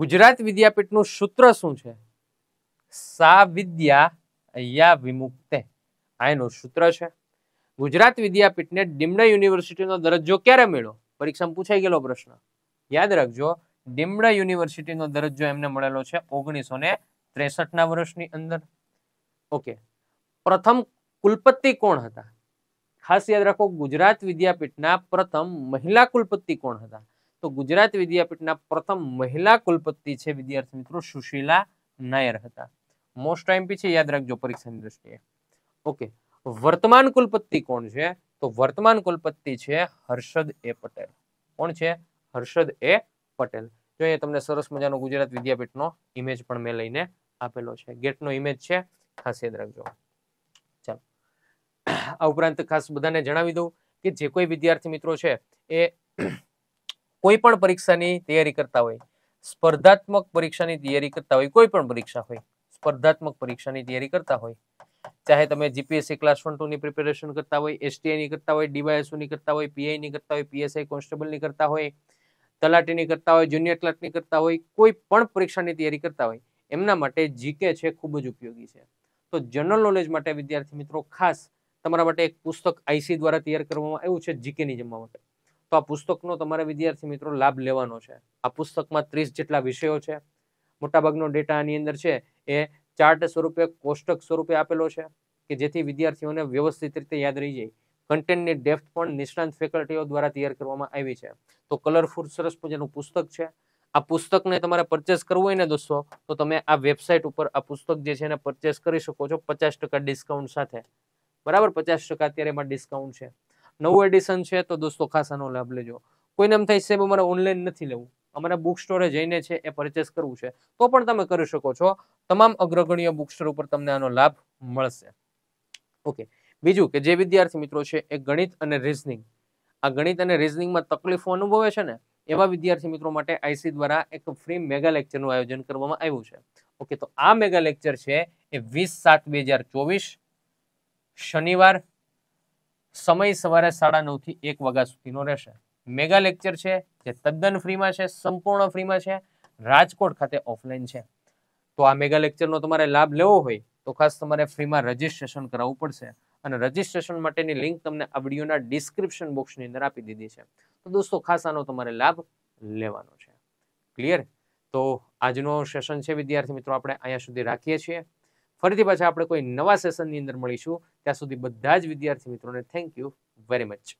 ગુજરાત વિદ્યાપીઠનું સૂત્ર શું છે સા વિદ્યા યા વિમુક્તે આ એનું સૂત્ર છે ગુજરાત વિદ્યાપીઠને ડીમડા યુનિવર્સિટીનો દરજ્જો ક્યારે મળ્યો પરીક્ષામાં પૂછાઈ ગયેલો પ્રશ્ન યાદ રાખજો ડીમડા યુનિવર્સિટીનો દરજ્જો એમને મળેલો છે ઓગણીસો ને ત્રેસઠના વર્ષની અંદર ઓકે પ્રથમ કુલપતિ કોણ હતા ખાસ યાદ રાખો ગુજરાત વિદ્યાપીઠના પ્રથમ મહિલા કુલપતિ કોણ હતા તો ગુજરાત વિદ્યાપીઠના પ્રથમ મહિલા કુલપતિ છે વિદ્યાર્થી મિત્રો સુશીલા નાયર હતા મોસ્ટ આઈમ્પી છે યાદ રાખજો પરીક્ષાની દ્રષ્ટિએ ઓકે વર્તમાન કુલપતિ કોણ છે તો વર્તમાન કુલપતિ છે હર્ષદ એ પટેલ કોણ છે હર્ષદ એ પટેલ જો અહીંયા તમને સરસ મજાનો ગુજરાત વિદ્યાપીઠનો ઇમેજ પણ મેં લઈને આપેલો છે ગેટ નો ઇમેજ છે ખાસ યાદ રાખજો ચાલો આ ઉપરાંત ખાસ બધાને જણાવી દઉં કે જે કોઈ વિદ્યાર્થી મિત્રો છે એ કોઈ પણ પરીક્ષાની તૈયારી કરતા હોય સ્પર્ધાત્મક પરીક્ષાની તૈયારી કરતા હોય કોઈ પણ પરીક્ષા હોય સ્પર્ધાત્મક પરીક્ષાની તૈયારી કરતા હોય ચાહે તમે જીપીએસસી ક્લાસ વન ટુની પ્રિપેરેશન કરતા હોય એસટીઆઈ ની કરતા હોય ડીવાયએસઓની કરતા હોય ની કરતા હોય પીએસઆઈ કોન્સ્ટેબલ ની કરતા હોય તલાટીની કરતા હોય જુનિયર ની કરતા હોય કોઈ પણ પરીક્ષાની તૈયારી કરતા હોય એમના માટે જીકે છે ખૂબ જ ઉપયોગી છે તો જનરલ નોલેજ માટે વિદ્યાર્થી મિત્રો ખાસ તમારા માટે એક પુસ્તક આઈસી દ્વારા તૈયાર કરવામાં આવ્યું છે જીકેની જમવા માટે તો આ પુસ્તકનો તમારે વિદ્યાર્થી મિત્રો લાભ લેવાનો છે આ પુસ્તકમાં ત્રીસ જેટલા વિષયો છે મોટાભાગનો ડેટા આની અંદર છે એ ચાર્ટ સ્વરૂપે કોષ્ટક સ્વરૂપે આપેલો છે કે જેથી વિદ્યાર્થીઓને વ્યવસ્થિત રીતે યાદ રહી જાય કન્ટેન્ટની ડેપ્થ પણ નિષ્ણાંત ફેકલ્ટીઓ દ્વારા તૈયાર કરવામાં આવી છે તો કલરફુલ સરસ મજાનું પુસ્તક છે આ પુસ્તકને તમારે પરચેસ કરવું હોય ને દોસ્તો તો તમે આ વેબસાઇટ ઉપર આ પુસ્તક જે છે એને પરચેસ કરી શકો છો પચાસ ડિસ્કાઉન્ટ સાથે બરાબર પચાસ અત્યારે એમાં ડિસ્કાઉન્ટ છે નવું એડિશન છે તો દોસ્તો ખાસ આનો લાભ લેજો કોઈને એમ થાય સાહેબ અમારે ઓનલાઈન નથી લેવું અમારે બુક સ્ટોરે જઈને છે એ પરચેસ કરવું છે તો પણ તમે કરી શકો છો તમામ અગ્રગણ્ય બુક સ્ટોર ઉપર તમને આનો લાભ મળશે ઓકે બીજું કે જે વિદ્યાર્થી મિત્રો છે એ ગણિત અને રિઝનિંગ આ ગણિત અને રિઝનિંગમાં તકલીફો અનુભવે છે ને એવા વિદ્યાર્થી મિત્રો માટે આઈસી દ્વારા એક ફ્રી મેગા લેક્ચરનું આયોજન કરવામાં આવ્યું છે ઓકે તો આ મેગા લેક્ચર છે એ વીસ સાત બે હજાર ચોવીસ શનિવાર સમય સવારે સાડા નવથી એક વાગ્યા સુધીનો રહેશે મેગા લેક્ચર છે જે તદ્દન ફ્રીમાં છે સંપૂર્ણ ફ્રીમાં છે રાજકોટ ખાતે ઓફલાઈન છે તો આ મેગા લેક્ચરનો તમારે લાભ લેવો હોય તો ખાસ તમારે ફ્રીમાં રજીસ્ટ્રેશન કરાવવું પડશે અને રજિસ્ટ્રેશન માટેની લિંક તમને આ વિડીયોના ડિસ્ક્રિપ્શન બોક્સની અંદર આપી દીધી છે તો દોસ્તો ખાસ આનો તમારે લાભ લેવાનો છે ક્લિયર તો આજનો સેશન છે વિદ્યાર્થી મિત્રો આપણે અહીંયા સુધી રાખીએ છીએ ફરીથી પાછા આપણે કોઈ નવા સેશનની અંદર મળીશું ત્યાં સુધી બધા જ વિદ્યાર્થી મિત્રોને થેન્ક યુ વેરી મચ